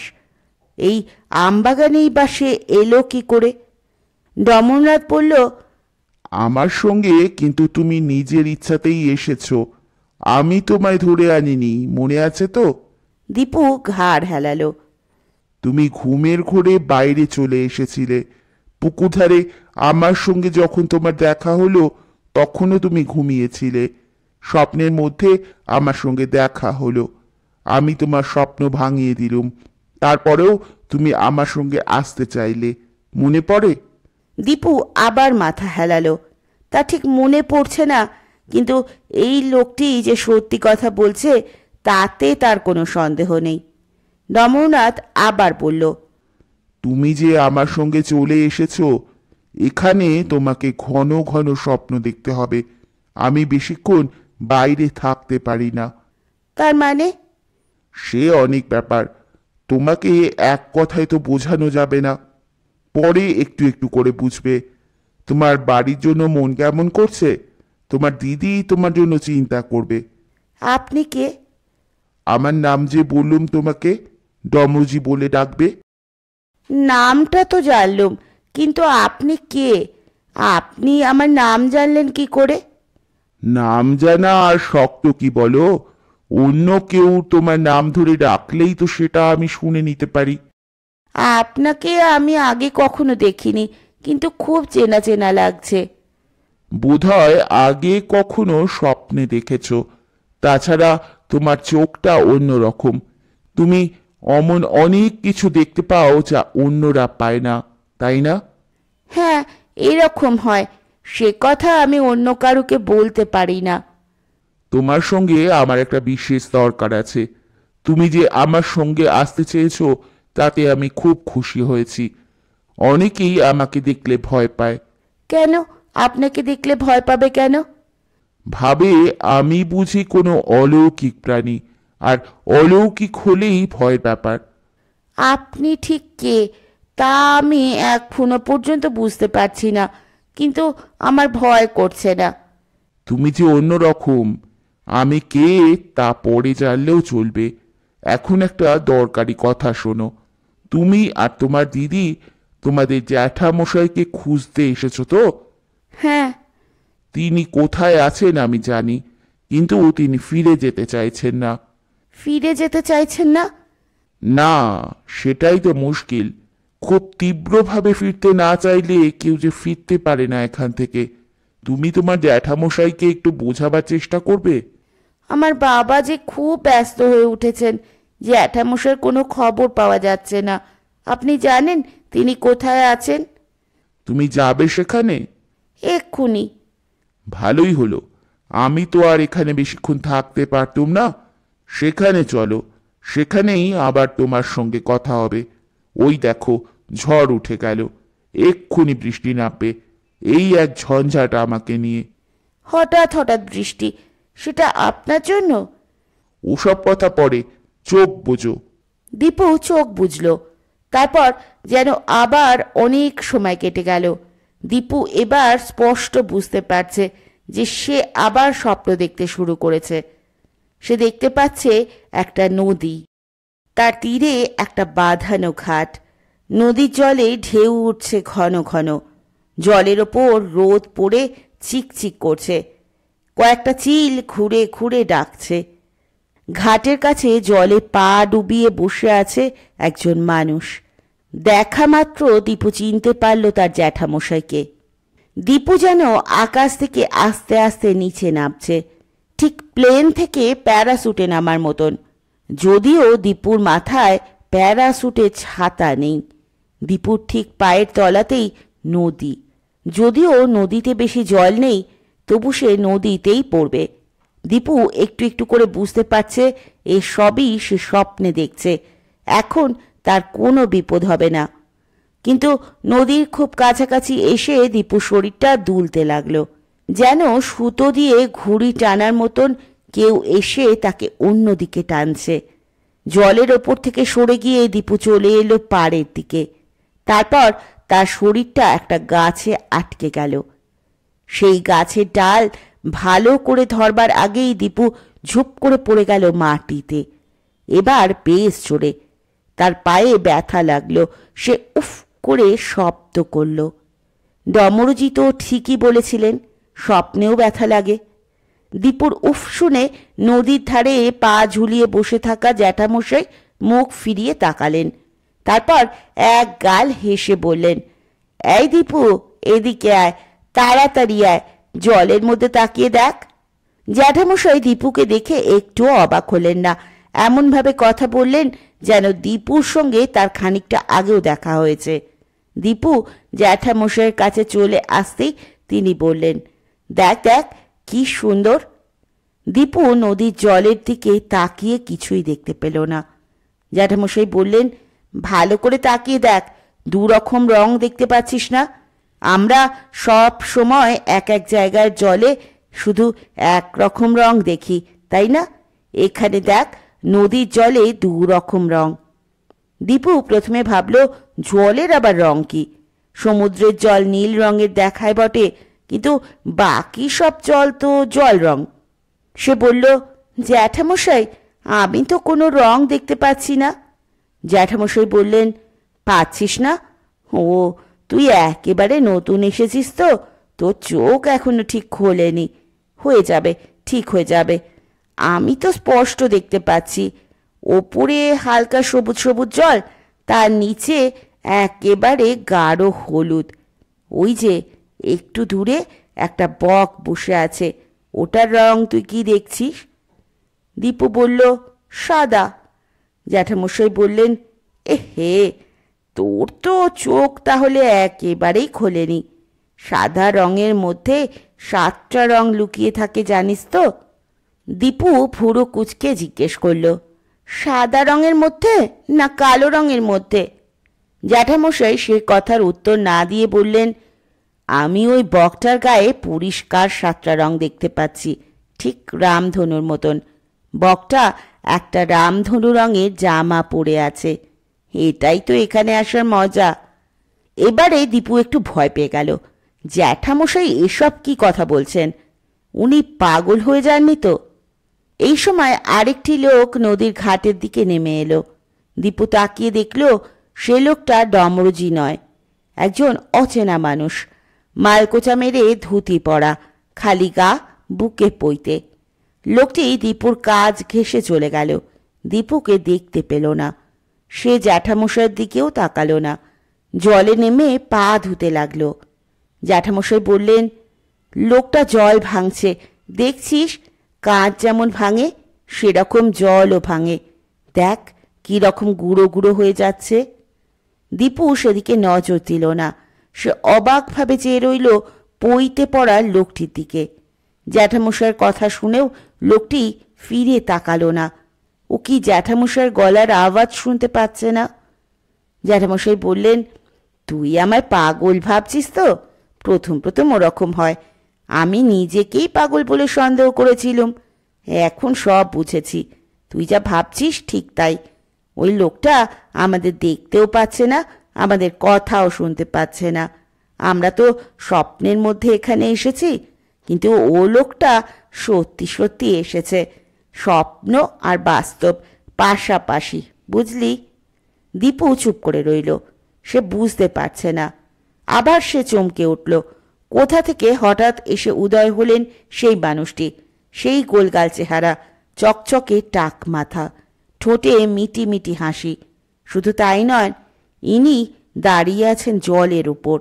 এই বাগানেই বা সে এলো কি করে দমনরাত বলল আমার সঙ্গে কিন্তু তুমি নিজের ইচ্ছাতেই এসেছো আমি তোমায় ধরে আনিনি মনে আছে তো দীপু ঘাড় হেলালো তুমি ঘুমের ঘোরে বাইরে চলে এসেছিলে পুকুধারে আমার সঙ্গে যখন তোমার দেখা হলো তখনও তুমি ঘুমিয়েছিলে স্বপ্নের মধ্যে আমার সঙ্গে দেখা হলো আমি তোমার স্বপ্ন ভাঙিয়ে দিলুম তারপরেও তুমি আমার সঙ্গে আসতে চাইলে মনে পড়ে দীপু আবার মাথা হেলালো তা ঠিক মনে পড়ছে না কিন্তু এই লোকটি যে সত্যি কথা বলছে তাতে তার কোনো সন্দেহ নেই রমনাথ আবার বলল তুমি যে আমার সঙ্গে চলে এসেছ এখানে তোমাকে ঘন ঘন স্বপ্ন দেখতে হবে আমি বেশিক্ষণ বাইরে থাকতে পারি না তার মানে সে অনেক ব্যাপার তোমাকে এক কথায় তো বোঝানো যাবে না পরে একটু একটু করে বুঝবে তোমার বাড়ির জন্য মন কেমন করছে তোমার দিদি তোমার জন্য চিন্তা করবে আপনি কে আমার নাম যে বললুম তোমাকে ডমরুজি বলে ডাকবে নামটা তো জানলুম কিন্তু আপনি কে আপনি আমার নাম জানলেন কি করে নাম জানা আর শক্ত কি বলো অন্য কেউ তোমার নাম ধরে ডাকলেই তো সেটা আমি শুনে নিতে পারি আপনাকে আমি আগে কখনো দেখিনি কিন্তু খুব চেনা চেনা লাগছে বোধহয় আগে কখনো স্বপ্নে দেখেছ তাছাড়া তোমার চোখটা অন্য রকম তুমি অমন অনেক কিছু দেখতে পাও যা অন্যরা পায় না তাই না হ্যাঁ এরকম হয় সে কথা আমি অন্য কারুকে বলতে পারি না তোমার সঙ্গে আমার একটা বিশেষ দরকার আছে তুমি যে আমার সঙ্গে আসতে চেয়েছ তাতে আমি খুব খুশি হয়েছি অনেকেই আমাকে দেখলে ভয় পায় কেন আপনাকে দেখলে ভয় পাবে কেন ভাবে আমি বুঝি কোনো অলৌকিক প্রাণী আর অলৌকিক হলেই ভয়ের ব্যাপার আপনি ঠিক কে তা আমি এখনো পর্যন্ত বুঝতে পারছি না কিন্তু আমার ভয় করছে না তুমি যে অন্য রকম আমি কে তা পরে জানলেও চলবে এখন একটা দরকারি কথা শোনো তুমি আর তোমার দিদি তোমাদের জ্যাঠামশাইকে খুঁজতে এসেছো তো হ্যাঁ তিনি কোথায় আছেন আমি জানি কিন্তু তিনি ফিরে যেতে চাইছেন না ফিরে যেতে চাইছেন না না সেটাই তো মুশকিল খুব তীব্রভাবে ফিরতে না চাইলে কেউ যে ফিরতে পারে না এখান থেকে তুমি তোমার জ্যাঠামশাইকে একটু বোঝাবার চেষ্টা করবে আমার বাবা যে খুব ব্যস্ত হয়ে উঠেছেন জ্যাঠামশার কোনো খবর পাওয়া যাচ্ছে না আপনি জানেন তিনি কোথায় আছেন তুমি যাবে সেখানে এক্ষুনি ভালোই হলো আমি তো আর এখানে বেশিক্ষণ থাকতে পারতুম না সেখানে চলো সেখানেই আবার তোমার সঙ্গে কথা হবে ওই দেখো ঝড় উঠে গেল এক্ষুনি বৃষ্টি নামবে এই এক ঝঞ্ঝাটা আমাকে নিয়ে হঠাৎ হঠাৎ বৃষ্টি সেটা আপনার জন্য ওসব কথা পরে চোখ বুঝো দীপু চোখ বুঝল তারপর যেন আবার অনেক সময় কেটে গেল দীপু এবার স্পষ্ট বুঝতে পারছে যে সে আবার স্বপ্ন দেখতে শুরু করেছে সে দেখতে পাচ্ছে একটা নদী তার তীরে একটা বাঁধানো ঘাট নদীর জলে ঢেউ উঠছে ঘন ঘন জলের ওপর রোদ পড়ে চিকচিক করছে কয়েকটা চিল ঘুরে ঘুরে ডাকছে ঘাটের কাছে জলে পা ডুবিয়ে বসে আছে একজন মানুষ দেখা মাত্র দীপু চিনতে পারল তার জ্যাঠামশাইকে দীপু যেন আকাশ থেকে আস্তে আস্তে নিচে নামছে ঠিক প্লেন থেকে প্যারাসুটে নামার মতন যদিও দীপুর মাথায় প্যারাসুটে ছাতা নেই দীপুর ঠিক পায়ের তলাতেই নদী যদিও নদীতে বেশি জল নেই তবু সে নদীতেই পড়বে দীপু একটু একটু করে বুঝতে পারছে এ সবই সে স্বপ্নে দেখছে এখন তার কোনো বিপদ হবে না কিন্তু নদীর খুব কাছাকাছি এসে দীপুর শরীরটা দুলতে লাগলো যেন সুতো দিয়ে ঘুড়ি টানার মতন কেউ এসে তাকে অন্যদিকে টানছে জলের ওপর থেকে সরে গিয়ে দীপু চলে এলো পাড়ের দিকে তারপর তার শরীরটা একটা গাছে আটকে গেল সেই গাছের ডাল ভালো করে ধরবার আগেই দীপু ঝুপ করে পড়ে গেল মাটিতে এবার বেশ চড়ে তার পায়ে ব্যথা লাগলো সে উফ করে শব্দ করল তো ঠিকই বলেছিলেন স্বপ্নেও ব্যথা লাগে দীপুর উফ শুনে নদীর ধারে পা ঝুলিয়ে বসে থাকা জ্যাঠামশাই মুখ ফিরিয়ে তাকালেন তারপর এক গাল হেসে বললেন এই দীপু এদিকে আয় তাড়াতাড়ি আয় জলের মধ্যে তাকিয়ে দেখ জ্যাঠামশাই দীপুকে দেখে একটুও অবাক হলেন না এমনভাবে কথা বললেন যেন দীপুর সঙ্গে তার খানিকটা আগেও দেখা হয়েছে দীপু জ্যাঠামশাইয়ের কাছে চলে আসতেই তিনি বললেন দেখ দেখ কি সুন্দর দীপু নদীর জলের দিকে তাকিয়ে কিছুই দেখতে পেল না জ্যাঠামশাই বললেন ভালো করে তাকিয়ে দেখ দু রকম রং দেখতে পাচ্ছিস না আমরা সব সময় এক এক জায়গার জলে শুধু এক রকম রং দেখি তাই না এখানে দেখ নদীর জলে দু রকম রং দীপু প্রথমে ভাবল জলের আবার রং কি সমুদ্রের জল নীল রঙের দেখায় বটে কিন্তু বাকি সব জল তো জল রং সে বলল জ্যাঠামশাই আমি তো কোনো রং দেখতে পাচ্ছি না জ্যাঠামশাই বললেন পাচ্ছিস না ও তুই একেবারে নতুন এসেছিস তো তোর চোখ এখনো ঠিক খোলেনি হয়ে যাবে ঠিক হয়ে যাবে আমি তো স্পষ্ট দেখতে পাচ্ছি ওপরে হালকা সবুজ সবুজ জল তার নিচে একেবারে গাঢ় হলুদ ওই যে একটু দূরে একটা বক বসে আছে ওটার রং তুই কি দেখছিস দীপু বলল সাদা জ্যাঠামশাই বললেন এ হে তোর তো চোখ তাহলে একেবারেই খোলেনি সাদা রঙের মধ্যে সাতটা রং লুকিয়ে থাকে জানিস তো দীপু ফুরো কুচকে জিজ্ঞেস করল সাদা রঙের মধ্যে না কালো রঙের মধ্যে জ্যাঠামশাই সে কথার উত্তর না দিয়ে বললেন আমি ওই বকটার গায়ে পরিষ্কার সাতটা রং দেখতে পাচ্ছি ঠিক রামধনুর মতন বকটা একটা রামধনু রঙের জামা পরে আছে এটাই তো এখানে আসার মজা এবারে দীপু একটু ভয় পেয়ে গেল জ্যাঠামশাই এসব কি কথা বলছেন উনি পাগল হয়ে যাননি তো এই সময় আরেকটি লোক নদীর ঘাটের দিকে নেমে এলো দীপু তাকিয়ে দেখল সে লোকটা ডমরজি নয় একজন অচেনা মানুষ মালকোচা মেরে ধুতি পরা খালি গা বুকে পইতে লোকটি দীপুর কাজ ঘেসে চলে গেল দীপুকে দেখতে পেল না সে জ্যাঠামশাইয়ের দিকেও তাকালো না জলে নেমে পা ধুতে লাগলো জ্যাঠামশাই বললেন লোকটা জল ভাঙছে দেখছিস কাঁচ যেমন ভাঙে সেরকম জলও ভাঙে দেখ কি রকম গুঁড়ো গুঁড়ো হয়ে যাচ্ছে দীপু সেদিকে নজর দিল না সে অবাকভাবে চেয়ে রইল পইতে পড়া লোকটির দিকে জ্যাঠামশার কথা শুনেও লোকটি ফিরে তাকালো না ও কি জ্যাঠামশার গলার আওয়াজ শুনতে পাচ্ছে না জ্যাঠামশাই বললেন তুই আমায় পাগল ভাবছিস তো প্রথম প্রথম ওরকম হয় আমি নিজেকেই পাগল বলে সন্দেহ করেছিলুম এখন সব বুঝেছি তুই যা ভাবছিস ঠিক তাই ওই লোকটা আমাদের দেখতেও পাচ্ছে না আমাদের কথাও শুনতে পাচ্ছে না আমরা তো স্বপ্নের মধ্যে এখানে এসেছি কিন্তু ও লোকটা সত্যি সত্যি এসেছে স্বপ্ন আর বাস্তব পাশাপাশি বুঝলি দীপু চুপ করে রইল সে বুঝতে পারছে না আবার সে চমকে উঠল কোথা থেকে হঠাৎ এসে উদয় হলেন সেই মানুষটি সেই গোলগাল চেহারা চকচকে টাক মাথা ঠোঁটে মিটি মিটি হাসি শুধু তাই নয় ইনি দাঁড়িয়ে আছেন জলের উপর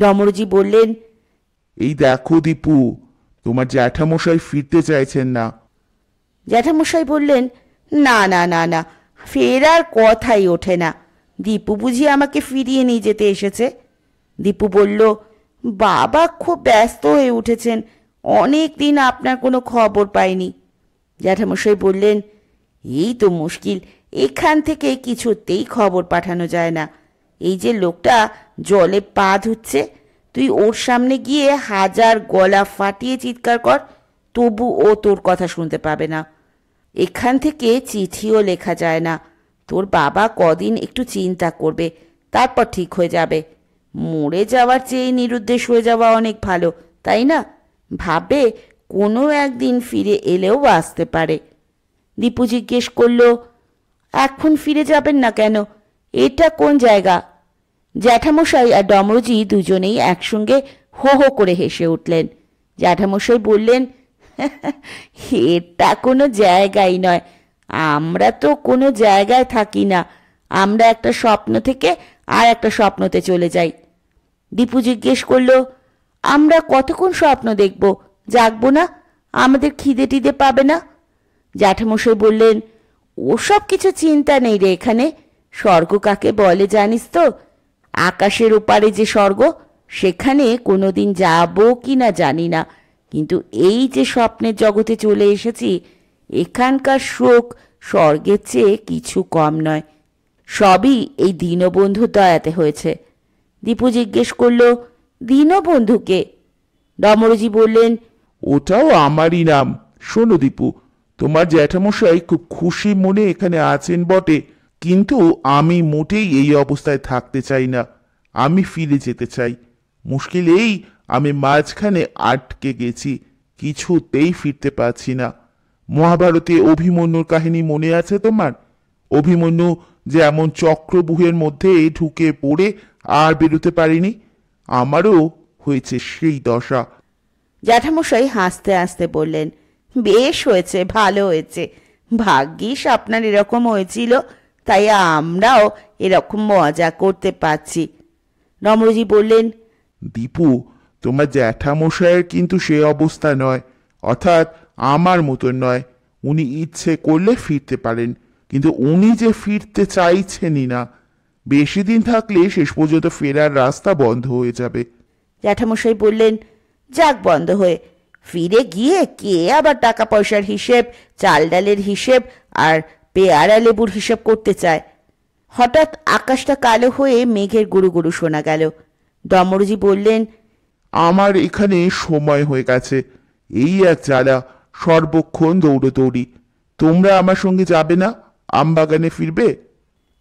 ডমরজি বললেন এই দেখো দীপু তোমার জ্যাঠামশাই ফিরতে চাইছেন না জ্যাঠামশাই বললেন না না না না ফেরার কথাই ওঠে না দীপু বুঝি আমাকে ফিরিয়ে নিয়ে যেতে এসেছে দীপু বলল বাবা খুব ব্যস্ত হয়ে উঠেছেন অনেক দিন আপনার কোনো খবর পাইনি জ্যাঠামশাই বললেন এই তো মুশকিল এখান থেকে কিছুতেই খবর পাঠানো যায় না এই যে লোকটা জলে পা ধুচ্ছে তুই ওর সামনে গিয়ে হাজার গলা ফাটিয়ে চিৎকার কর তবু ও তোর কথা শুনতে পাবে না এখান থেকে চিঠিও লেখা যায় না তোর বাবা কদিন একটু চিন্তা করবে তারপর ঠিক হয়ে যাবে মরে যাওয়ার চেয়ে নিরুদ্দেশ হয়ে যাওয়া অনেক ভালো তাই না ভাবে কোনো একদিন ফিরে এলেও আসতে পারে দীপু জিজ্ঞেস করলো এখন ফিরে যাবেন না কেন এটা কোন জায়গা জ্যাঠামশাই আর ডমরজি দুজনেই একসঙ্গে হো হো করে হেসে উঠলেন জ্যাঠামশাই বললেন হ্যাঁ, এটা কোনো জায়গাই নয় আমরা তো কোনো জায়গায় থাকি না আমরা একটা স্বপ্ন থেকে আর একটা স্বপ্নতে চলে যাই দীপু জিজ্ঞেস করল আমরা কতক্ষণ স্বপ্ন দেখব জাগবো না আমাদের খিদে টিদে পাবে না জ্যাঠামশাই বললেন ওসব কিছু চিন্তা নেই রে এখানে স্বর্গ কাকে বলে জানিস তো আকাশের ওপারে যে স্বর্গ সেখানে কোনোদিন যাব কি না জানি না কিন্তু এই যে স্বপ্নের জগতে চলে এসেছি এখানকার শোক স্বর্গের চেয়ে কিছু কম নয় সবই এই দীনবন্ধু দয়াতে হয়েছে দীপু জিজ্ঞেস করল দীনবন্ধুকে ডমরজি বললেন ওটাও আমারই নাম শোনো দীপু তোমার জ্যাঠামশাই খুব খুশি মনে এখানে আছেন বটে কিন্তু আমি মোটেই এই অবস্থায় থাকতে চাই না আমি ফিরে যেতে চাই মুশকিল এই আমি মাঝখানে আটকে গেছি কিছুতেই ফিরতে পারছি না মহাভারতে অভিমন্যুর কাহিনী মনে আছে তোমার অভিমন্যু যেমন চক্রবুহের মধ্যে ঢুকে পড়ে আর বেরোতে পারিনি আমারও হয়েছে সেই দশা জ্যাঠামশাই হাসতে হাসতে বললেন বেশ হয়েছে ভালো হয়েছে ভাগ্যিস আপনার এরকম হয়েছিল তাই আমরাও এরকম মজা করতে পারছি নম্রজি বললেন দীপু তোমার জ্যাঠামশাইয়ের কিন্তু সে অবস্থা নয় অর্থাৎ আমার মতন নয় উনি ইচ্ছে করলে ফিরতে পারেন কিন্তু উনি যে ফিরতে চাইছেনই না বেশি দিন থাকলে শেষ পর্যন্ত ফেরার রাস্তা বন্ধ হয়ে যাবে জ্যাঠামশাই বললেন যাক বন্ধ হয়ে ফিরে গিয়ে কে আবার টাকা পয়সার হিসেব চাল ডালের হিসেব আর পেয়ারা লেবুর হিসেব করতে চায় হঠাৎ আকাশটা কালো হয়ে মেঘের গুরু গুরু শোনা গেল দমরজি বললেন আমার এখানে সময় হয়ে গেছে এই এক চালা সর্বক্ষণ দৌড়দৌড়ি তোমরা আমার সঙ্গে যাবে না আমবাগানে ফিরবে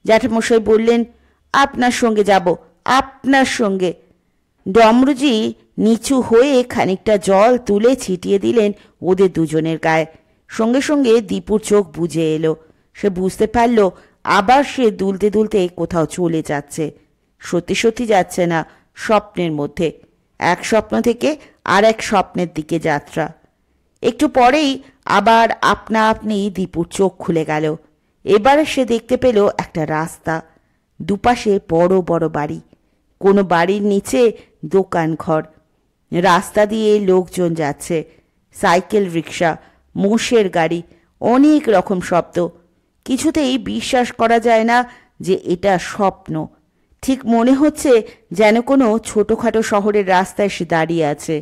জ্যাঠামশাই বললেন আপনার সঙ্গে যাব আপনার সঙ্গে ডমরুজি নিচু হয়ে খানিকটা জল তুলে ছিটিয়ে দিলেন ওদের দুজনের গায়ে সঙ্গে সঙ্গে দীপুর চোখ বুঝে এলো সে বুঝতে পারল আবার সে দুলতে দুলতে কোথাও চলে যাচ্ছে সত্যি সত্যি যাচ্ছে না স্বপ্নের মধ্যে এক স্বপ্ন থেকে আর এক স্বপ্নের দিকে যাত্রা একটু পরেই আবার আপনা আপনি দীপুর চোখ খুলে গেল এবারে সে দেখতে পেল একটা রাস্তা দুপাশে বড় বড় বাড়ি কোনো বাড়ির নিচে দোকান ঘর রাস্তা দিয়ে লোকজন যাচ্ছে সাইকেল রিক্সা মোষের গাড়ি অনেক রকম শব্দ কিছুতেই বিশ্বাস করা যায় না যে এটা স্বপ্ন ঠিক মনে হচ্ছে যেন কোনো ছোটোখাটো শহরের রাস্তায় সে দাঁড়িয়ে আছে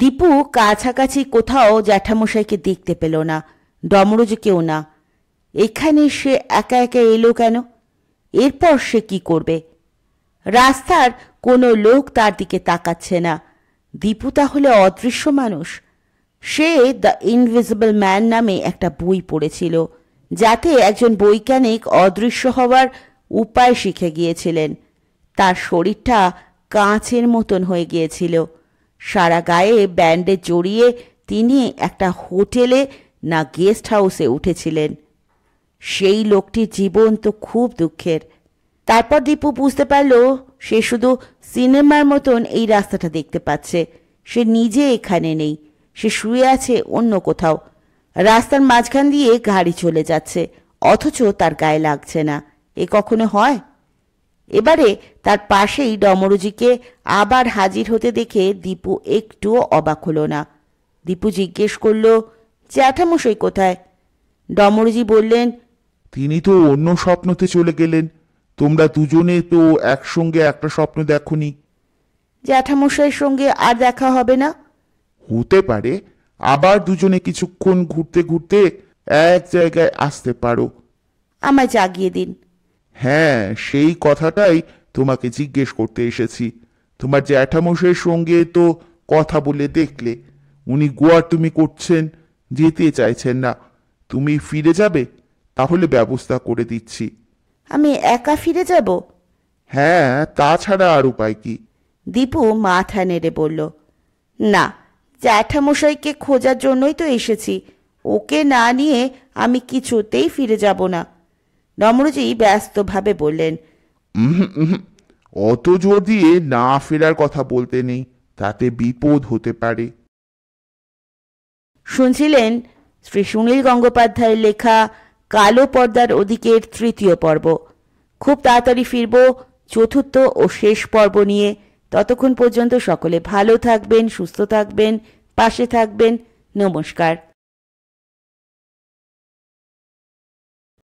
দীপু কাছাকাছি কোথাও জ্যাঠামশাইকে দেখতে পেল না ডমরজ কেউ না এখানে সে একা একা এলো কেন এরপর সে কি করবে রাস্তার কোনো লোক তার দিকে তাকাচ্ছে না দীপু তাহলে অদৃশ্য মানুষ সে দ্য ইনভিজিবল ম্যান নামে একটা বই পড়েছিল যাতে একজন বৈজ্ঞানিক অদৃশ্য হওয়ার উপায় শিখে গিয়েছিলেন তার শরীরটা কাঁচের মতন হয়ে গিয়েছিল সারা গায়ে ব্যান্ডে জড়িয়ে তিনি একটা হোটেলে না গেস্ট হাউসে উঠেছিলেন সেই লোকটির জীবন তো খুব দুঃখের তারপর দীপু বুঝতে পারল সে শুধু সিনেমার মতন এই রাস্তাটা দেখতে পাচ্ছে সে নিজে এখানে নেই সে শুয়ে আছে অন্য কোথাও রাস্তার মাঝখান দিয়ে গাড়ি চলে যাচ্ছে অথচ তার গায়ে লাগছে না এ কখনো হয় এবারে তার পাশেই ডমরুজিকে আবার হাজির হতে দেখে দীপু একটুও অবাক হল না দীপু জিজ্ঞেস করল জ্যাঠামশাই কোথায় ডমরুজি বললেন তিনি তো অন্য স্বপ্নতে চলে গেলেন তোমরা দুজনে তো একসঙ্গে একটা স্বপ্ন দেখনি জ্যাঠামশাইয়ের সঙ্গে আর দেখা হবে না হতে পারে আবার দুজনে কিছুক্ষণ ঘুরতে ঘুরতে এক জায়গায় আসতে পারো আমায় জাগিয়ে দিন হ্যাঁ সেই কথাটাই তোমাকে জিজ্ঞেস করতে এসেছি তোমার জ্যাঠামশাইয়ের সঙ্গে তো কথা বলে দেখলে উনি গোয়ার তুমি করছেন যেতে চাইছেন না তুমি ফিরে যাবে তাহলে ব্যবস্থা করে দিচ্ছি আমি একা ফিরে যাব হ্যাঁ তাছাড়া আর উপায় কি দীপু মাথা নেড়ে বলল না জ্যাঠামশাইকে খোঁজার জন্যই তো এসেছি ওকে না নিয়ে আমি কিছুতেই ফিরে যাব না নম্রজি ব্যস্তভাবে বললেন অত যদি না ফেরার কথা বলতে নেই তাতে বিপদ হতে পারে শুনছিলেন শ্রী সুনীল গঙ্গোপাধ্যায়ের লেখা কালো পর্দার ওদিকের তৃতীয় পর্ব খুব তাড়াতাড়ি ফিরব চতুর্থ ও শেষ পর্ব নিয়ে ততক্ষণ পর্যন্ত সকলে ভালো থাকবেন সুস্থ থাকবেন পাশে থাকবেন নমস্কার